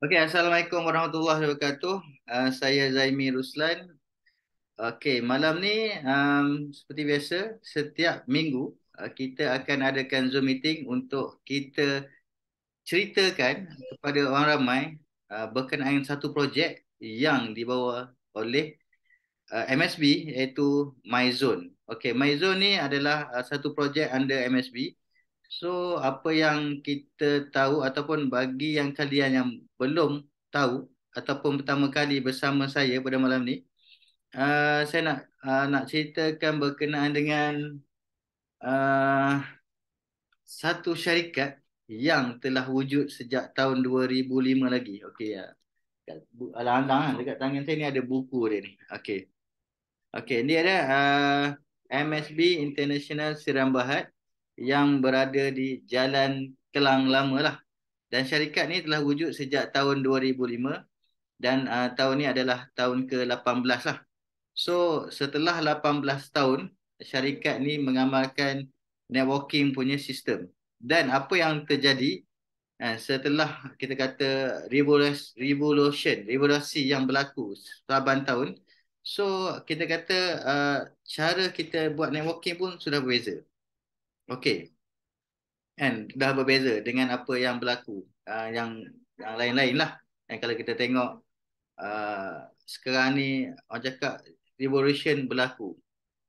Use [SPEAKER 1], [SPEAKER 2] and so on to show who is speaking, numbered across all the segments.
[SPEAKER 1] Okey, assalamualaikum warahmatullahi wabarakatuh. Uh, saya Zaimi Ruslan. Okey, malam ni um, seperti biasa setiap minggu uh, kita akan adakan Zoom meeting untuk kita ceritakan kepada orang ramai uh, berkenaan satu projek yang dibawa oleh uh, MSB iaitu MyZone. Okey, MyZone ni adalah uh, satu projek under MSB uh, So apa yang kita tahu ataupun bagi yang kalian yang belum tahu ataupun pertama kali bersama saya pada malam ni, uh, saya nak uh, nak ceritakan berkenaan dengan uh, satu syarikat yang telah wujud sejak tahun 2005 lagi. Okey ya. Uh, Alang-alang lah dekat tangan saya ni ada buku dia ni. Okey. Okey, ni ada uh, MSB International Seram Bahat yang berada di Jalan Kelang Lama lah. Dan syarikat ni telah wujud sejak tahun 2005 dan uh, tahun ni adalah tahun ke-18 lah. So setelah 18 tahun, syarikat ni mengamalkan networking punya sistem. Dan apa yang terjadi uh, setelah kita kata revolution, revolusi yang berlaku selaban tahun, so kita kata uh, cara kita buat networking pun sudah berbeza. Okay. And dah berbeza dengan apa yang berlaku uh, yang yang lain-lain lah. And kalau kita tengok uh, sekarang ni orang cakap revolution berlaku.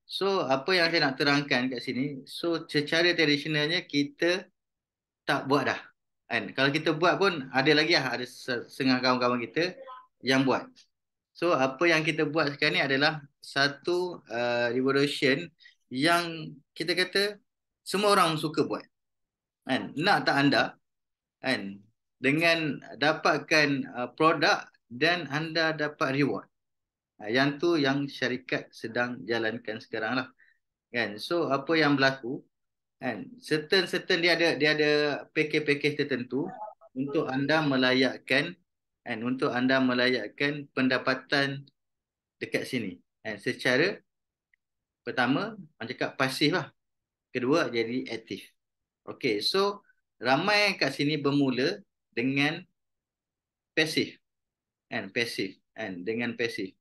[SPEAKER 1] So apa yang saya nak terangkan kat sini, so secara tradisionalnya kita tak buat dah. And kalau kita buat pun ada lagi lah ada setengah kawan-kawan kita yang buat. So apa yang kita buat sekarang ni adalah satu uh, revolution yang kita kata semua orang suka buat. Kan? Nak tak anda kan? dengan dapatkan uh, produk dan anda dapat reward. Uh, yang tu yang syarikat sedang jalankan sekarang lah. Kan? So apa yang berlaku, kan? certain certain dia ada dia ada pakej-pakej tertentu untuk anda melayakkan kan? untuk anda melayakkan pendapatan dekat sini. Kan? secara pertama macam cakap pasif lah kedua jadi aktif. Okey, so ramai kat sini bermula dengan pasif. Kan, pasif kan dengan pasif.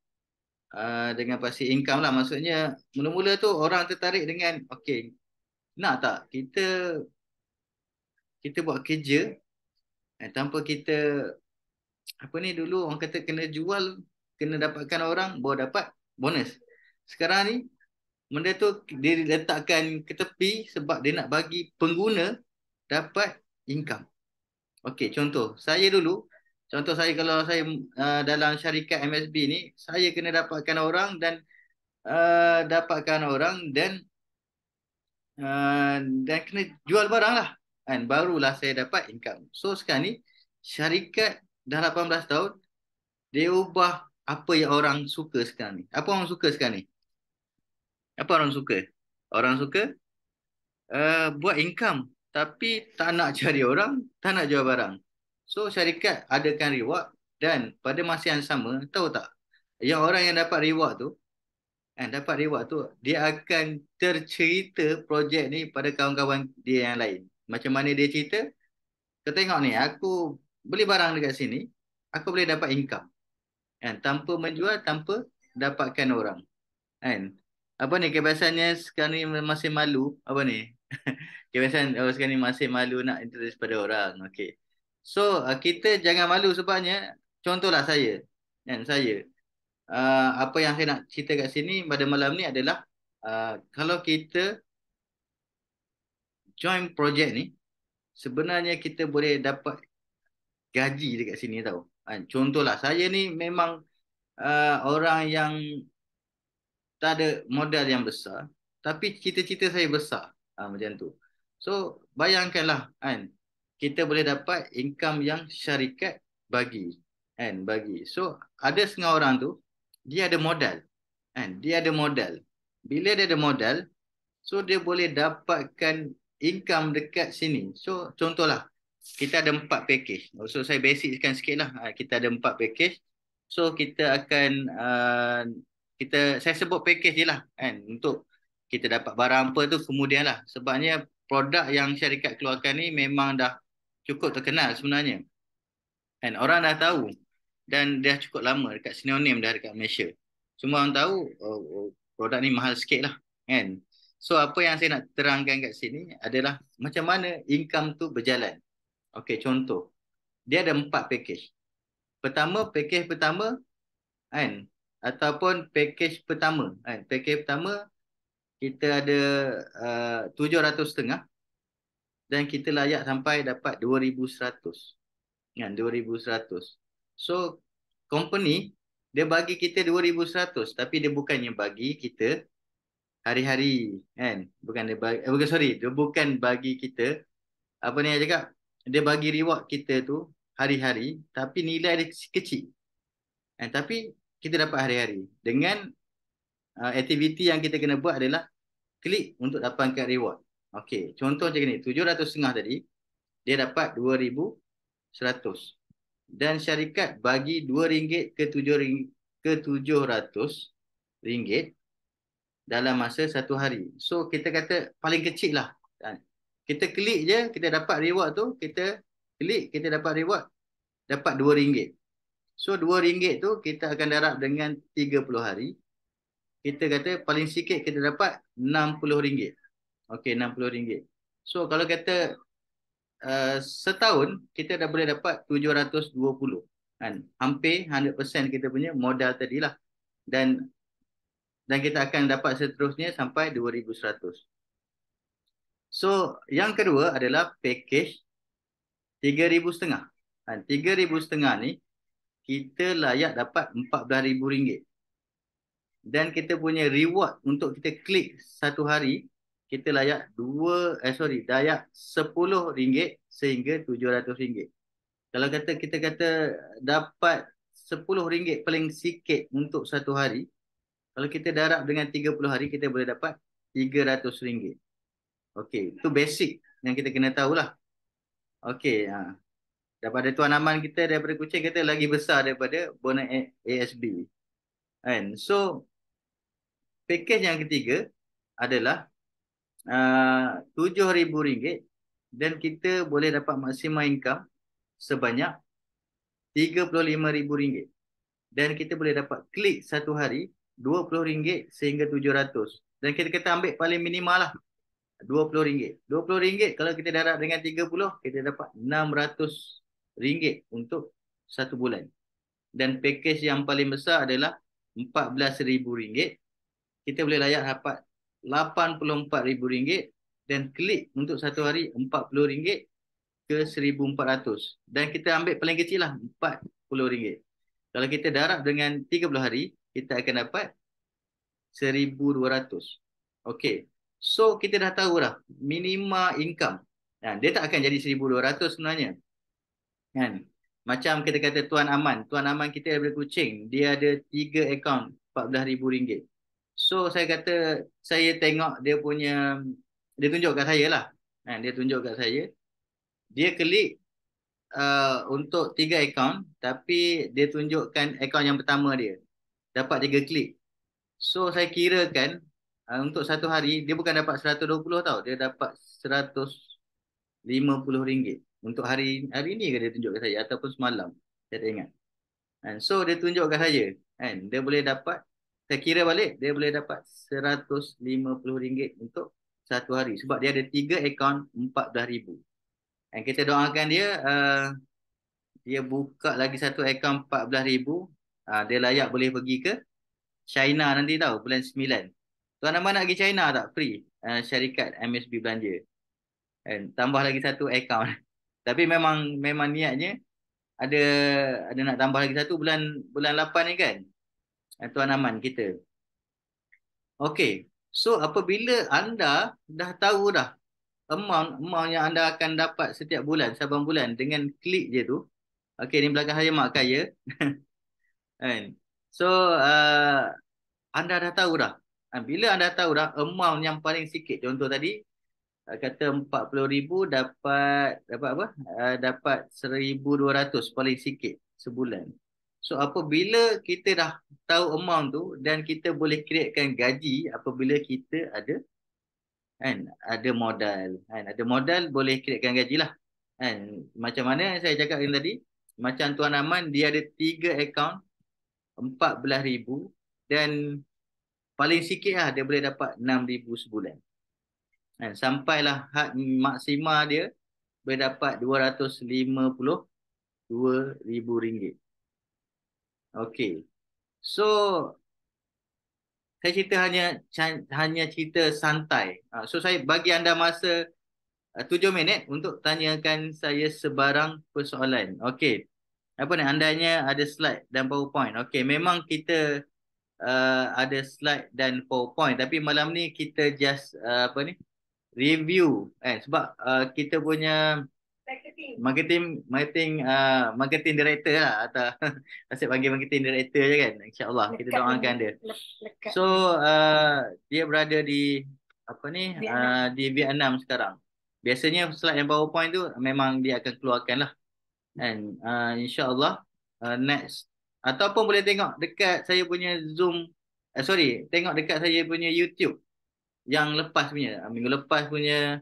[SPEAKER 1] Uh, dengan pasif income lah maksudnya mula-mula tu orang tertarik dengan okey. Nak tak kita kita buat kerja eh, tanpa kita apa ni dulu orang kata kena jual kena dapatkan orang baru dapat bonus. Sekarang ni benda tu dia diletakkan ke tepi sebab dia nak bagi pengguna dapat income. Okey, contoh saya dulu, contoh saya kalau saya uh, dalam syarikat MSB ni, saya kena dapatkan orang dan uh, dapatkan orang dan uh, dan kena jual barang lah. Kan? Barulah saya dapat income. So sekarang ni, syarikat dah 18 tahun, dia ubah apa yang orang suka sekarang ni. Apa orang suka sekarang ni? Apa orang suka? Orang suka uh, buat income tapi tak nak cari orang, tak nak jual barang. So syarikat adakan reward dan pada masa yang sama, tahu tak? Yang orang yang dapat reward tu, kan dapat reward tu, dia akan tercerita projek ni pada kawan-kawan dia yang lain. Macam mana dia cerita? Kau tengok ni, aku beli barang dekat sini, aku boleh dapat income. Kan tanpa menjual, tanpa dapatkan orang. Kan? apa ni kebiasaannya sekarang ni masih malu apa ni kebiasaan oh, sekarang ni masih malu nak introduce pada orang okey so uh, kita jangan malu sebabnya contohlah saya kan saya uh, apa yang saya nak cerita kat sini pada malam ni adalah uh, kalau kita join projek ni sebenarnya kita boleh dapat gaji dekat sini tahu kan contohlah saya ni memang uh, orang yang tak ada modal yang besar tapi cita-cita saya besar ha, macam tu so bayangkanlah kan kita boleh dapat income yang syarikat bagi kan bagi so ada setengah orang tu dia ada modal kan dia ada modal bila dia ada modal so dia boleh dapatkan income dekat sini so contohlah kita ada empat package so saya basickan sikitlah ah, kita ada empat package so kita akan uh, kita saya sebut package je lah kan untuk kita dapat barang apa tu kemudian lah sebabnya produk yang syarikat keluarkan ni memang dah cukup terkenal sebenarnya kan orang dah tahu dan dah cukup lama dekat sinonim dah dekat Malaysia semua orang tahu oh, oh, produk ni mahal sikit lah kan so apa yang saya nak terangkan kat sini adalah macam mana income tu berjalan Okey, contoh dia ada empat package pertama package pertama kan ataupun package pertama kan package pertama kita ada eh, uh, 700 setengah dan kita layak sampai dapat 2100 kan 2100 so company dia bagi kita 2100 tapi dia bukannya bagi kita hari-hari kan bukan dia bagi, eh, bukan sorry dia bukan bagi kita apa ni dia cakap dia bagi reward kita tu hari-hari tapi nilai dia kecil kan? tapi kita dapat hari-hari dengan uh, aktiviti yang kita kena buat adalah klik untuk dapatkan reward. Okey, contoh macam ni, 700.5 tadi dia dapat 2100. Dan syarikat bagi rm ringgit ke 7 ke 700 ringgit dalam masa satu hari. So kita kata paling kecil lah. Kita klik je, kita dapat reward tu, kita klik, kita dapat reward, dapat rm ringgit. So RM2 tu kita akan darab dengan 30 hari. Kita kata paling sikit kita dapat RM60. Okey RM60. So kalau kata uh, setahun kita dah boleh dapat 720 kan. Hampir 100% kita punya modal tadilah. Dan dan kita akan dapat seterusnya sampai 2100. So yang kedua adalah package 3000 setengah. Kan 3000 setengah ni kita layak dapat rm ringgit Dan kita punya reward untuk kita klik satu hari, kita layak dua, eh sorry, layak RM10 sehingga RM700. Kalau kata kita kata dapat RM10 paling sikit untuk satu hari, kalau kita darab dengan 30 hari, kita boleh dapat RM300. Okay, itu basic yang kita kena tahulah. Okay, ha daripada tuan aman kita daripada kucing kita lagi besar daripada bonus ASB kan so package yang ketiga adalah uh, rm ringgit dan kita boleh dapat maksimum income sebanyak RM35,000 dan kita boleh dapat klik satu hari RM20 sehingga RM700 dan kita kata ambil paling minimal lah RM20 RM20 kalau kita darab dengan RM30 kita dapat ringgit untuk satu bulan. Dan pakej yang paling besar adalah rm ringgit. Kita boleh layak dapat rm ringgit dan klik untuk satu hari rm ringgit ke RM1,400. Dan kita ambil paling kecil lah RM40. Kalau kita darab dengan 30 hari, kita akan dapat RM1,200. Okay. So, kita dah tahu dah minima income. Dia tak akan jadi RM1,200 sebenarnya. Kan? Macam kita kata Tuan Aman. Tuan Aman kita daripada Kuching. Dia ada tiga akaun rm ringgit. So saya kata saya tengok dia punya. Dia tunjuk kat saya lah. Kan? Dia tunjuk kat saya. Dia klik uh, untuk tiga akaun. Tapi dia tunjukkan akaun yang pertama dia. Dapat tiga klik. So saya kirakan uh, untuk satu hari. Dia bukan dapat RM120 tau. Dia dapat RM150 untuk hari hari ini ke dia tunjuk kat saya ataupun semalam saya tak ingat kan so dia tunjuk kat saya kan dia boleh dapat saya kira balik dia boleh dapat RM150 untuk satu hari sebab dia ada tiga akaun RM14000 dan kita doakan dia uh, dia buka lagi satu akaun RM14000 uh, ah, dia layak boleh pergi ke China nanti tau bulan 9 tuan nama nak pergi China tak free uh, syarikat MSB belanja And tambah lagi satu account tapi memang memang niatnya ada ada nak tambah lagi satu bulan bulan 8 ni kan. itu eh, anaman kita. Okey. So apabila anda dah tahu dah amount amount yang anda akan dapat setiap bulan, saban bulan dengan klik je tu. Okey, ni belakang saya mak kaya. kan. so uh, anda dah tahu dah. Ha, bila anda tahu dah amount yang paling sikit contoh tadi kata 40000 dapat dapat apa? Uh, dapat 1200 paling sikit sebulan. So apabila kita dah tahu amount tu dan kita boleh createkan gaji apabila kita ada kan ada modal kan ada modal boleh createkan gajilah kan macam mana saya cakap tadi macam tuan aman dia ada tiga account 14000 dan paling sikitlah dia boleh dapat 6000 sebulan Eh, sampailah had maksima dia berdapat RM252,000. Okay, So, saya cerita hanya hanya cerita santai. Ah, so, saya bagi anda masa ah, tujuh minit untuk tanyakan saya sebarang persoalan. Okay, Apa ni? Andainya ada slide dan powerpoint. Okay, Memang kita uh, ada slide dan powerpoint. Tapi malam ni kita just uh, apa ni? review eh sebab uh, kita punya
[SPEAKER 2] marketing marketing
[SPEAKER 1] marketing, uh, marketing director lah atau asyik panggil marketing director je kan insyaallah kita doakan ini. dia Lekat. so uh, dia berada di apa ni uh, di B 6 sekarang biasanya slide yang powerpoint tu memang dia akan keluarkan lah and uh, insyaallah uh, next ataupun boleh tengok dekat saya punya zoom uh, sorry tengok dekat saya punya youtube yang lepas punya ah, minggu lepas punya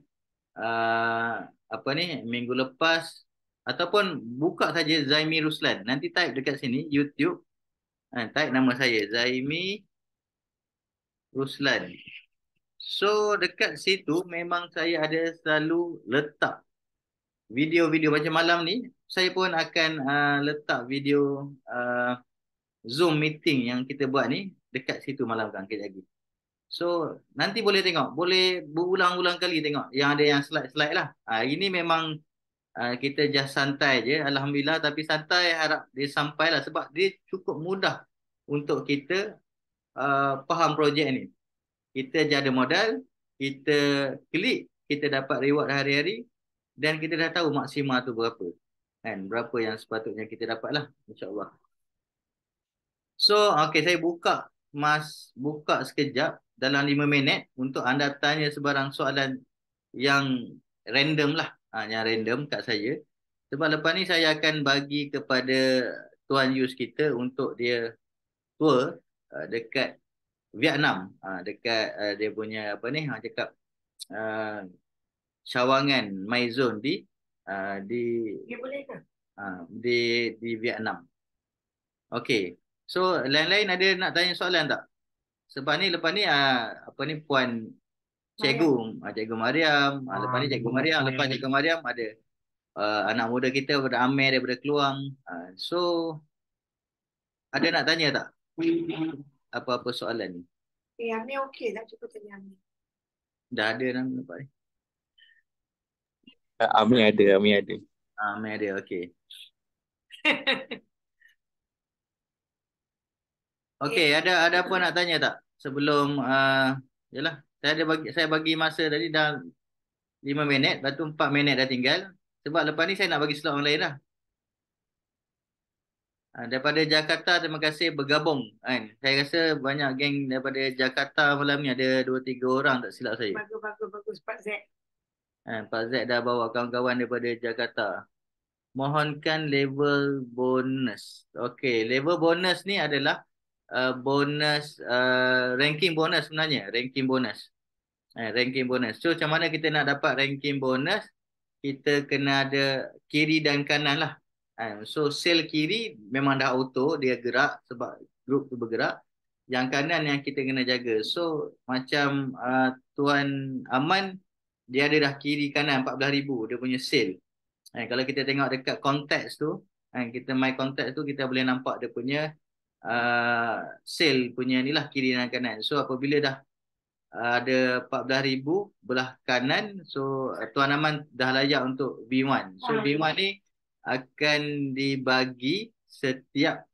[SPEAKER 1] uh, apa ni minggu lepas ataupun buka saja Zaimi Ruslan nanti type dekat sini YouTube ha, type nama saya Zaimi Ruslan so dekat situ memang saya ada selalu letak video-video macam malam ni saya pun akan uh, letak video uh, Zoom meeting yang kita buat ni dekat situ malam kan kejap lagi So nanti boleh tengok, boleh berulang-ulang kali tengok yang ada yang slide-slide lah. Ha, ini memang ha, kita just santai je Alhamdulillah tapi santai harap dia sampai lah sebab dia cukup mudah untuk kita uh, faham projek ni. Kita je ada modal, kita klik, kita dapat reward hari-hari dan kita dah tahu maksima tu berapa. Kan? Berapa yang sepatutnya kita dapat lah insyaAllah. So okay, saya buka mas buka sekejap dalam lima minit untuk anda tanya sebarang soalan yang random lah. Ha, yang random kat saya. Sebab lepas ni saya akan bagi kepada Tuan Yus kita untuk dia tour uh, dekat Vietnam. Ha, dekat uh, dia punya apa ni, ha, cakap uh, Syawangan, My Zone di uh, di, uh, di di Vietnam. Okay. So lain-lain ada nak tanya soalan tak? sebab ni lepas ni ah, apa ni puan cikgu uh, cikgu Mariam uh, lepas ni cikgu Mariam lepas cikgu Mariam ada uh, anak muda kita beramai daripada Keluang uh, so ada nak tanya tak apa-apa soalan ni
[SPEAKER 2] Ya, eh, ni okey dah cukup tanya ni. Dah ada dah nampak ni. Ami ada, Ami ada. Ami ada, okey. Okey,
[SPEAKER 1] eh, ada ada apa hmm. nak tanya tak? Sebelum uh, yalah, saya ada bagi saya bagi masa tadi dah 5 minit, lepas tu 4 minit dah tinggal. Sebab lepas ni saya nak bagi slot orang lain lah. Uh, daripada Jakarta, terima kasih bergabung. Kan? Saya rasa banyak geng daripada Jakarta malam ni ada 2-3 orang tak silap saya.
[SPEAKER 2] Bagus, bagus,
[SPEAKER 3] bagus. Pak Z.
[SPEAKER 1] Uh, ah, Pak Z dah bawa kawan-kawan daripada Jakarta. Mohonkan level bonus. Okey, level bonus ni adalah Uh, bonus uh, ranking bonus sebenarnya ranking bonus eh, ranking bonus so macam mana kita nak dapat ranking bonus kita kena ada kiri dan kanan lah eh, so sale kiri memang dah auto dia gerak sebab group tu bergerak yang kanan yang kita kena jaga so macam uh, Tuan Aman dia ada dah kiri kanan 14,000 dia punya sale eh, kalau kita tengok dekat konteks tu eh, kita main konteks tu kita boleh nampak dia punya uh, sale punya ni lah kiri dan kanan. So apabila dah ada uh, ada 14000 belah kanan, so uh, tuan aman dah layak untuk B1. So B1 ah. ni akan dibagi setiap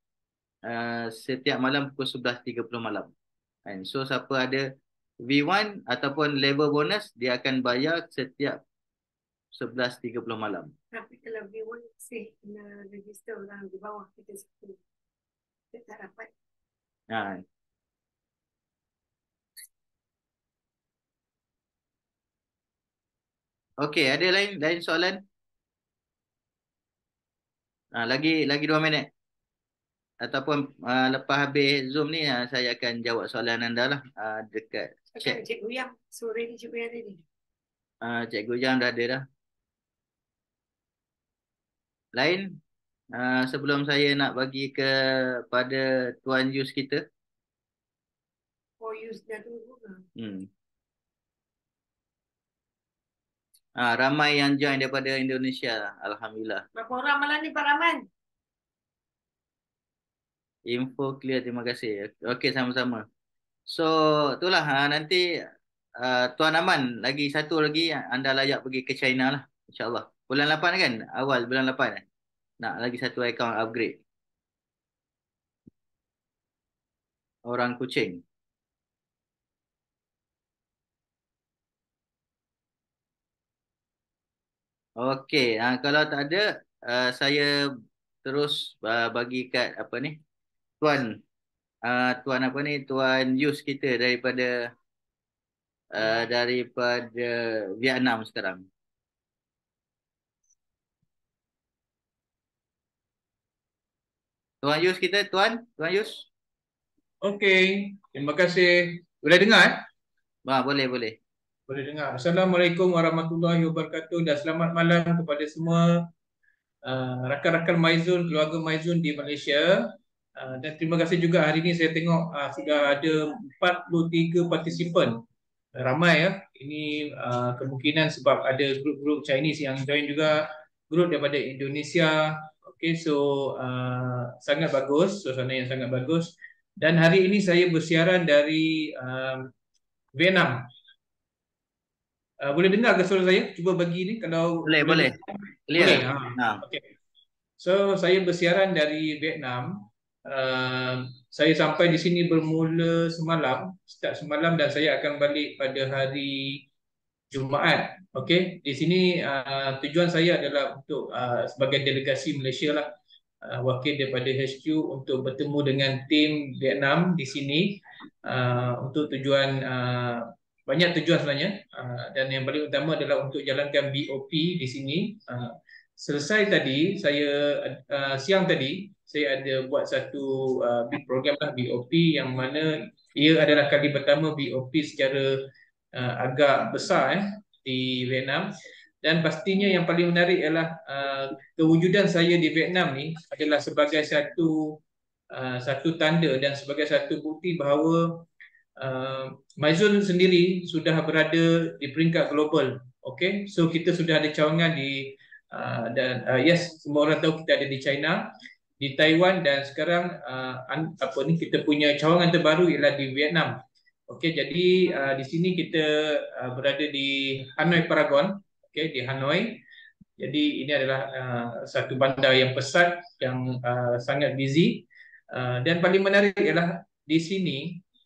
[SPEAKER 1] uh, setiap malam pukul 11.30 malam. And so siapa ada V1 ataupun level bonus dia akan bayar setiap 11.30 malam.
[SPEAKER 2] Tapi kalau V1 sih kena register orang lah, di bawah kita sekali. Kita rapat. Ha.
[SPEAKER 1] Okey, ada lain lain soalan? Ha, lagi lagi dua minit. Ataupun uh, lepas habis Zoom ni uh, saya akan jawab soalan anda lah uh, dekat chat.
[SPEAKER 2] Cikgu Yang, sore ni Cikgu Yang ni.
[SPEAKER 1] Uh, Cikgu Yang dah ada dah. Lain? Uh, sebelum saya nak bagi kepada Tuan Yus kita.
[SPEAKER 2] Oh, Yus dah juga.
[SPEAKER 1] Hmm. Ah, uh, ramai yang join daripada Indonesia. Alhamdulillah.
[SPEAKER 3] Berapa orang malam ni Pak Rahman?
[SPEAKER 1] Info clear. Terima kasih. Okey, sama-sama. So, itulah. Uh, nanti uh, Tuan Aman lagi satu lagi. Anda layak pergi ke China lah. InsyaAllah. Bulan 8 kan? Awal bulan 8 kan? nak lagi satu account upgrade. Orang kucing. Okey, ha, kalau tak ada uh, saya terus uh, bagi kat apa ni? Tuan uh, tuan apa ni? Tuan Yus kita daripada uh, daripada Vietnam sekarang. Tuan Yus kita, Tuan, Tuan Yus.
[SPEAKER 4] Okey, terima kasih. Boleh dengar? Eh? Ba, boleh, boleh. Boleh dengar. Assalamualaikum warahmatullahi wabarakatuh dan selamat malam kepada semua uh, rakan-rakan Maizun, keluarga Maizun di Malaysia. Uh, dan terima kasih juga hari ini saya tengok uh, sudah ada 43 partisipan. Uh, ramai ya. Ini uh, kemungkinan sebab ada grup-grup Chinese yang join juga, grup daripada Indonesia, Okay, so uh, sangat bagus, suasana yang sangat bagus. Dan hari ini saya bersiaran dari um, Vietnam. Uh, boleh dengar ke suara saya? Cuba bagi ni kalau boleh. Dengar. Boleh. Okay. Ha. ha. Okay. So saya bersiaran dari Vietnam. Uh, saya sampai di sini bermula semalam, start semalam dan saya akan balik pada hari Jumaat. Okey, di sini uh, tujuan saya adalah untuk uh, sebagai delegasi Malaysia lah uh, wakil daripada HQ untuk bertemu dengan tim Vietnam di sini uh, untuk tujuan uh, banyak tujuan sebenarnya uh, dan yang paling utama adalah untuk jalankan BOP di sini. Uh, selesai tadi saya uh, siang tadi saya ada buat satu uh, program lah BOP yang mana ia adalah kali pertama BOP secara uh, agak besar eh, di Vietnam dan pastinya yang paling menarik ialah uh, kewujudan saya di Vietnam ni adalah sebagai satu uh, satu tanda dan sebagai satu bukti bahawa uh, Maizun sendiri sudah berada di peringkat global. Okay, so kita sudah ada cawangan di uh, dan uh, yes semua orang tahu kita ada di China, di Taiwan dan sekarang uh, apa ni kita punya cawangan terbaru ialah di Vietnam. Okey, jadi uh, di sini kita uh, berada di Hanoi Paragon, okey di Hanoi. Jadi ini adalah uh, satu bandar yang pesat yang uh, sangat busy uh, dan paling menarik ialah di sini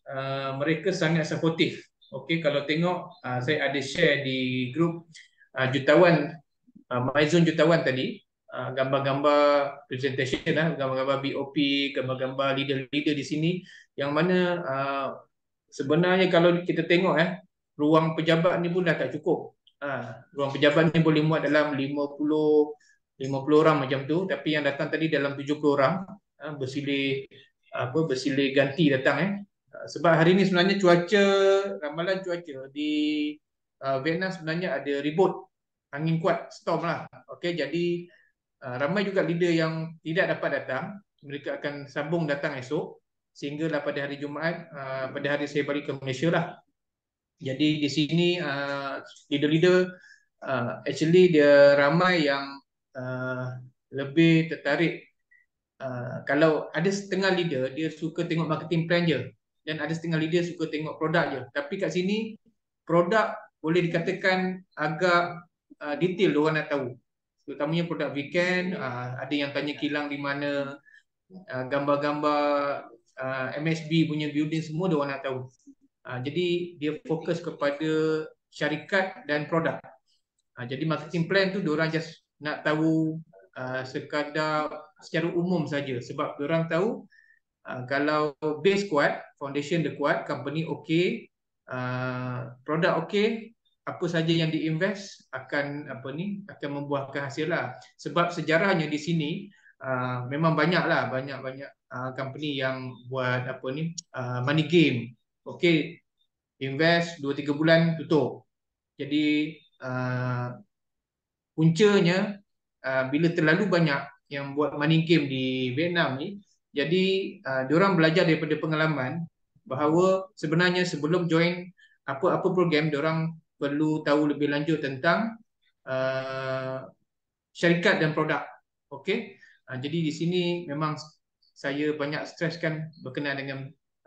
[SPEAKER 4] uh, mereka sangat suportif. Okey, kalau tengok uh, saya ada share di grup uh, jutawan uh, Maizun jutawan tadi uh, gambar-gambar uh, presentation lah, gambar-gambar BOP, gambar-gambar leader-leader di sini yang mana uh, sebenarnya kalau kita tengok eh ruang pejabat ni pun dah tak cukup. Ha, ruang pejabat ni boleh muat dalam 50 50 orang macam tu tapi yang datang tadi dalam 70 orang ha, bersilih apa bersilih ganti datang eh.
[SPEAKER 2] Ah, sebab hari ni sebenarnya
[SPEAKER 4] cuaca ramalan cuaca di uh, Vietnam sebenarnya ada ribut angin kuat storm lah. Okey jadi uh, ramai juga leader yang tidak dapat datang mereka akan sambung datang esok lah pada hari Jumaat uh, pada hari saya balik ke Malaysia lah. Jadi di sini uh, leader-leader uh, uh, actually dia ramai yang uh, lebih tertarik uh, kalau ada setengah leader dia suka tengok marketing plan je dan ada setengah leader suka tengok produk je. Tapi kat sini produk boleh dikatakan agak uh, detail orang nak tahu. Terutamanya produk weekend, uh, ada yang tanya kilang di mana, uh, gambar-gambar uh, MSB punya building semua dia orang nak tahu. Uh, jadi dia fokus kepada syarikat dan produk. Uh, jadi marketing plan tu dia orang just nak tahu uh, sekadar secara umum saja sebab dia orang tahu uh, kalau base kuat, foundation dia kuat, company okey, uh, produk okey, apa saja yang diinvest akan apa ni akan membuahkan hasil lah sebab sejarahnya di sini uh, memang banyaklah banyak-banyak uh, ah, company yang buat apa ni uh, money game. Okay, invest dua tiga bulan tutup. Jadi uh, puncanya uh, bila terlalu banyak yang buat money game di Vietnam ni, jadi uh, diorang belajar daripada pengalaman bahawa sebenarnya sebelum join apa-apa program orang perlu tahu lebih lanjut tentang uh, syarikat dan produk. Okey. Ha, jadi di sini memang saya banyak streskan berkenaan dengan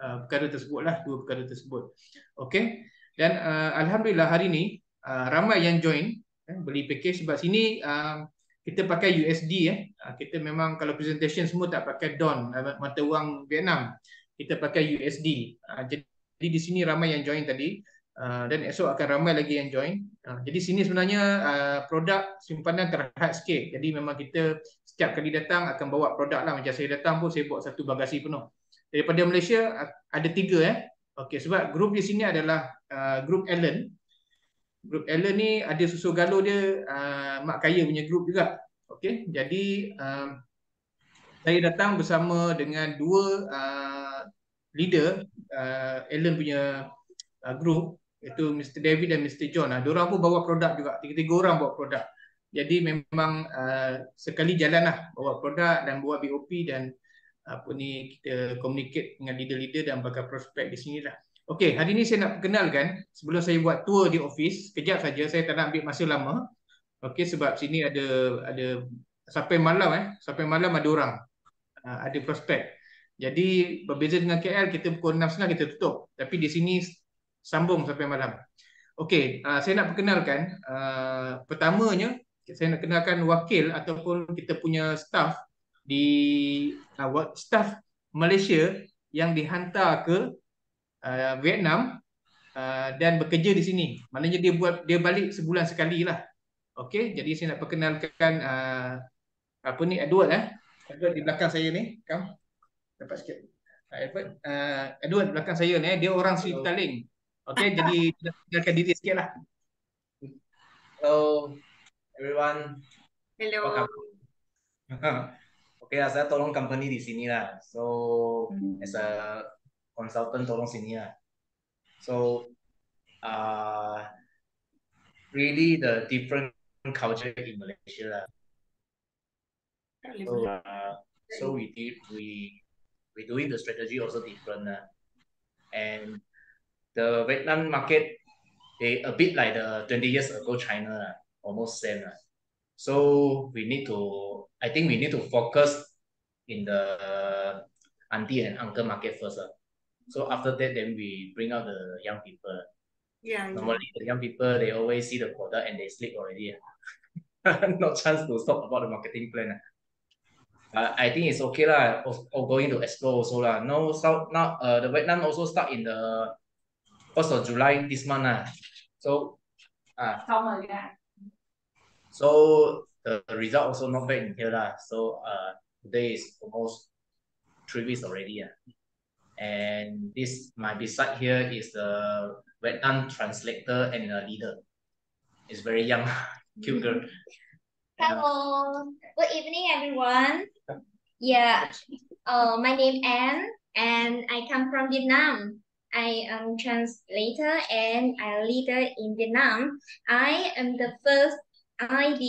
[SPEAKER 4] uh, perkara tersebutlah dua perkara tersebut. Okey. Dan uh, alhamdulillah hari ini uh, ramai yang join eh, beli package sebab sini uh, kita pakai USD eh. Uh, kita memang kalau presentation semua tak pakai don uh, mata wang Vietnam. Kita pakai USD. Uh, jadi, jadi di sini ramai yang join tadi uh, dan esok akan ramai lagi yang join. Uh, jadi sini sebenarnya uh, produk simpanan terhad sikit. Jadi memang kita setiap kali datang akan bawa produk lah. Macam saya datang pun saya bawa satu bagasi penuh. Daripada Malaysia ada tiga eh. Okey sebab grup di sini adalah uh, grup Allen. Grup Allen ni ada susu galo dia uh, mak kaya punya grup juga. Okey jadi uh, saya datang bersama dengan dua uh, leader uh, Allen punya uh, grup iaitu Mr. David dan Mr. John. Uh, orang pun bawa produk juga. Tiga-tiga orang bawa produk. Jadi memang uh, sekali jalanlah bawa produk dan bawa BOP dan apa ni kita communicate dengan leader-leader dan bakal prospek di sini lah. Okay, hari ini saya nak perkenalkan sebelum saya buat tour di office, kejap saja saya tak nak ambil masa lama. Okay, sebab sini ada ada sampai malam eh, sampai malam ada orang. Uh, ada prospek. Jadi berbeza dengan KL kita pukul 6.30 kita tutup, tapi di sini sambung sampai malam. Okay, uh, saya nak perkenalkan uh, pertamanya saya nak kenalkan wakil ataupun kita punya staff di uh, staff Malaysia yang dihantar ke uh, Vietnam uh, dan bekerja di sini. Maknanya dia buat dia balik sebulan sekali lah. Okey, jadi saya nak perkenalkan uh, apa ni Edward eh. Edward di belakang saya ni, kau dapat sikit. Uh, Edward, uh, Edward di belakang saya ni, eh? dia orang Sri Taling. Okey, jadi perkenalkan diri sikit lah.
[SPEAKER 2] Hello everyone. Hello. Welcome. okay, lah, saya tolong company di sini lah. So, hmm. as a consultant, tolong sini lah. So, uh, really the different culture in Malaysia lah. So, uh, so we did, we, we doing the strategy also different lah. And the Vietnam market, they a bit like the 20 years ago China lah. almost same. Right? So we need to, I think we need to focus in the auntie and uncle market first. Uh. So after that, then we bring out the young people. Yeah. Normally yeah. the young people, they always see the product and they sleep already. Ah. no chance to talk about the marketing plan. Uh, I think it's okay lah, or, going to explore also lah. No so, now uh, the Vietnam also start in the 1st of July this month ah. So, uh, Summer, yeah. So the, result also not bad in here. Lah. So uh, today is almost three weeks already. Uh. And this, my beside here is the Vietnam translator and a leader. It's very young, cute girl. Hello, good evening everyone. Yeah, uh, my name Anne and I come from Vietnam. I am translator and a leader in Vietnam. I am the first I ID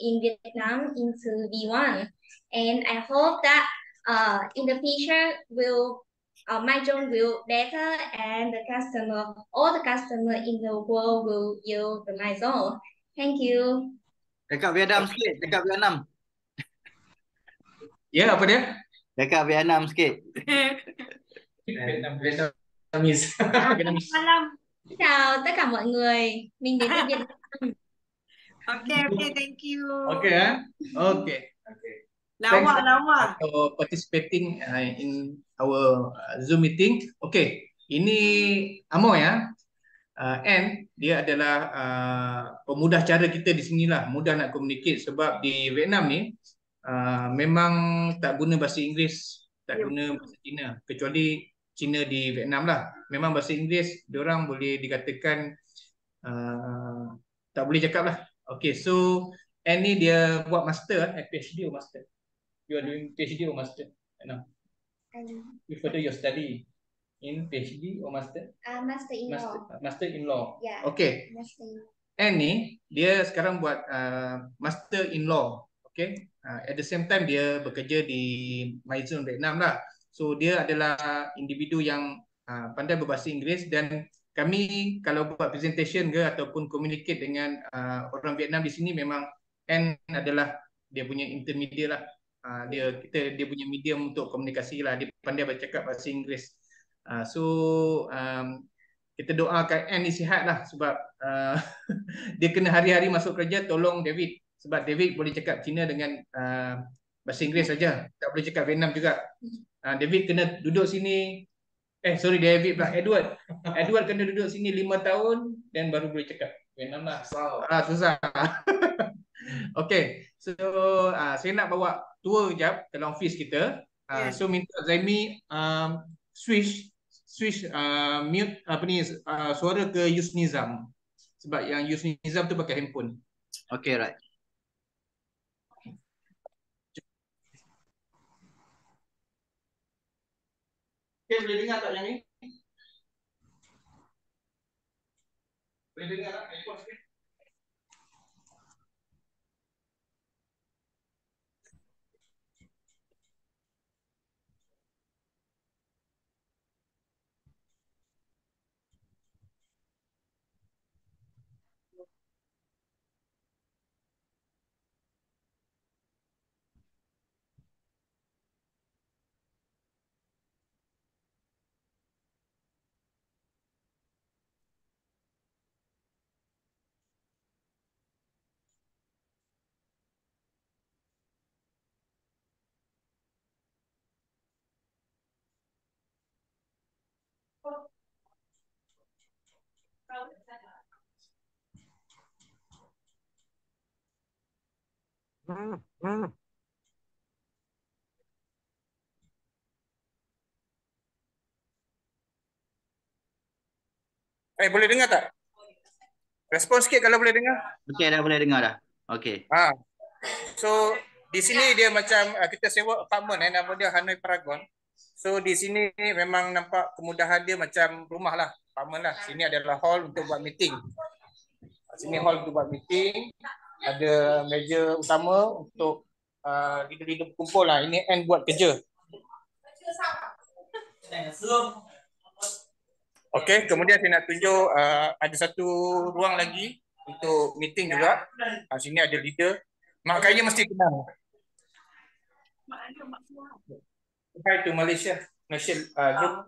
[SPEAKER 2] in Vietnam into V 1 And I hope that uh, in the future will uh, my job will better and the customer, all the customer in the world will use the my zone. Thank you.
[SPEAKER 1] Dekat Vietnam sikit, dekat Vietnam. Ya, yeah, apa dia? Dekat Vietnam sikit.
[SPEAKER 2] Vietnam,
[SPEAKER 4] Vietnamese.
[SPEAKER 2] Vietnamese. Chào tất cả mọi người, mình đến từ Việt Okay, okay, thank you. Okay, eh? okay. okay. Lama, Thanks eh, lawa.
[SPEAKER 4] For participating uh, in our uh, Zoom meeting. Okay, ini Amo ya. Uh, and dia adalah uh, pemudah cara kita di sini lah. Mudah nak communicate sebab di Vietnam ni uh, memang tak guna bahasa Inggeris, tak ya. guna bahasa Cina. Kecuali Cina di Vietnam lah. Memang bahasa Inggeris, orang boleh dikatakan uh, tak boleh cakap lah. Okay, so Anne ni dia buat master eh, PhD or master? You are doing PhD or master? I know. You further your study in PhD or master?
[SPEAKER 2] Ah, uh, master in master,
[SPEAKER 4] law. Master in law. Yeah. Okay. Master in law. Anne ni dia sekarang buat uh, master in law. Okay. Uh, at the same time dia bekerja di Maison Vietnam lah. So dia adalah individu yang uh, pandai berbahasa Inggeris dan kami kalau buat presentation ke ataupun communicate dengan uh, orang Vietnam di sini memang N adalah dia punya intermedia lah. Uh, dia kita dia punya medium untuk komunikasi lah. Dia pandai bercakap bahasa Inggeris. Uh, so um, kita doakan N ni sihat lah sebab uh, dia kena hari-hari masuk kerja tolong David. Sebab David boleh cakap Cina dengan uh, bahasa Inggeris saja. Tak boleh cakap Vietnam juga. Uh, David kena duduk sini, Eh sorry David pula Edward. Edward kena duduk sini 5 tahun dan baru boleh cakap. Memanglah susah. Ah susah. okay. So uh, saya nak bawa tua jap ke office kita. Uh, ah, yeah. so minta Zaimi um, switch switch uh, mute apa ni uh, suara ke Yusnizam sebab yang Yusnizam tu pakai handphone. Okay right.
[SPEAKER 3] Okay, boleh dengar tak yang nyanyi?
[SPEAKER 2] Boleh dengar tak? Ayuh, okay. Eh hey,
[SPEAKER 4] boleh dengar tak? Respon sikit kalau boleh dengar.
[SPEAKER 1] Okey dah boleh dengar dah. Okey.
[SPEAKER 4] Ha. So di sini dia macam ah, kita sewa apartment eh nama dia Hanoi Paragon. So di sini memang nampak kemudahan dia macam rumah lah. Apartment lah. Sini adalah hall untuk buat meeting. Sini hall untuk buat meeting ada meja utama untuk kita uh, kita berkumpul lah. Ini end buat kerja. Okey, kemudian saya nak tunjuk uh, ada satu ruang lagi untuk meeting juga. Uh, sini ada leader. Mak kaya mesti kenal. Mak Hi to Malaysia. Malaysia uh,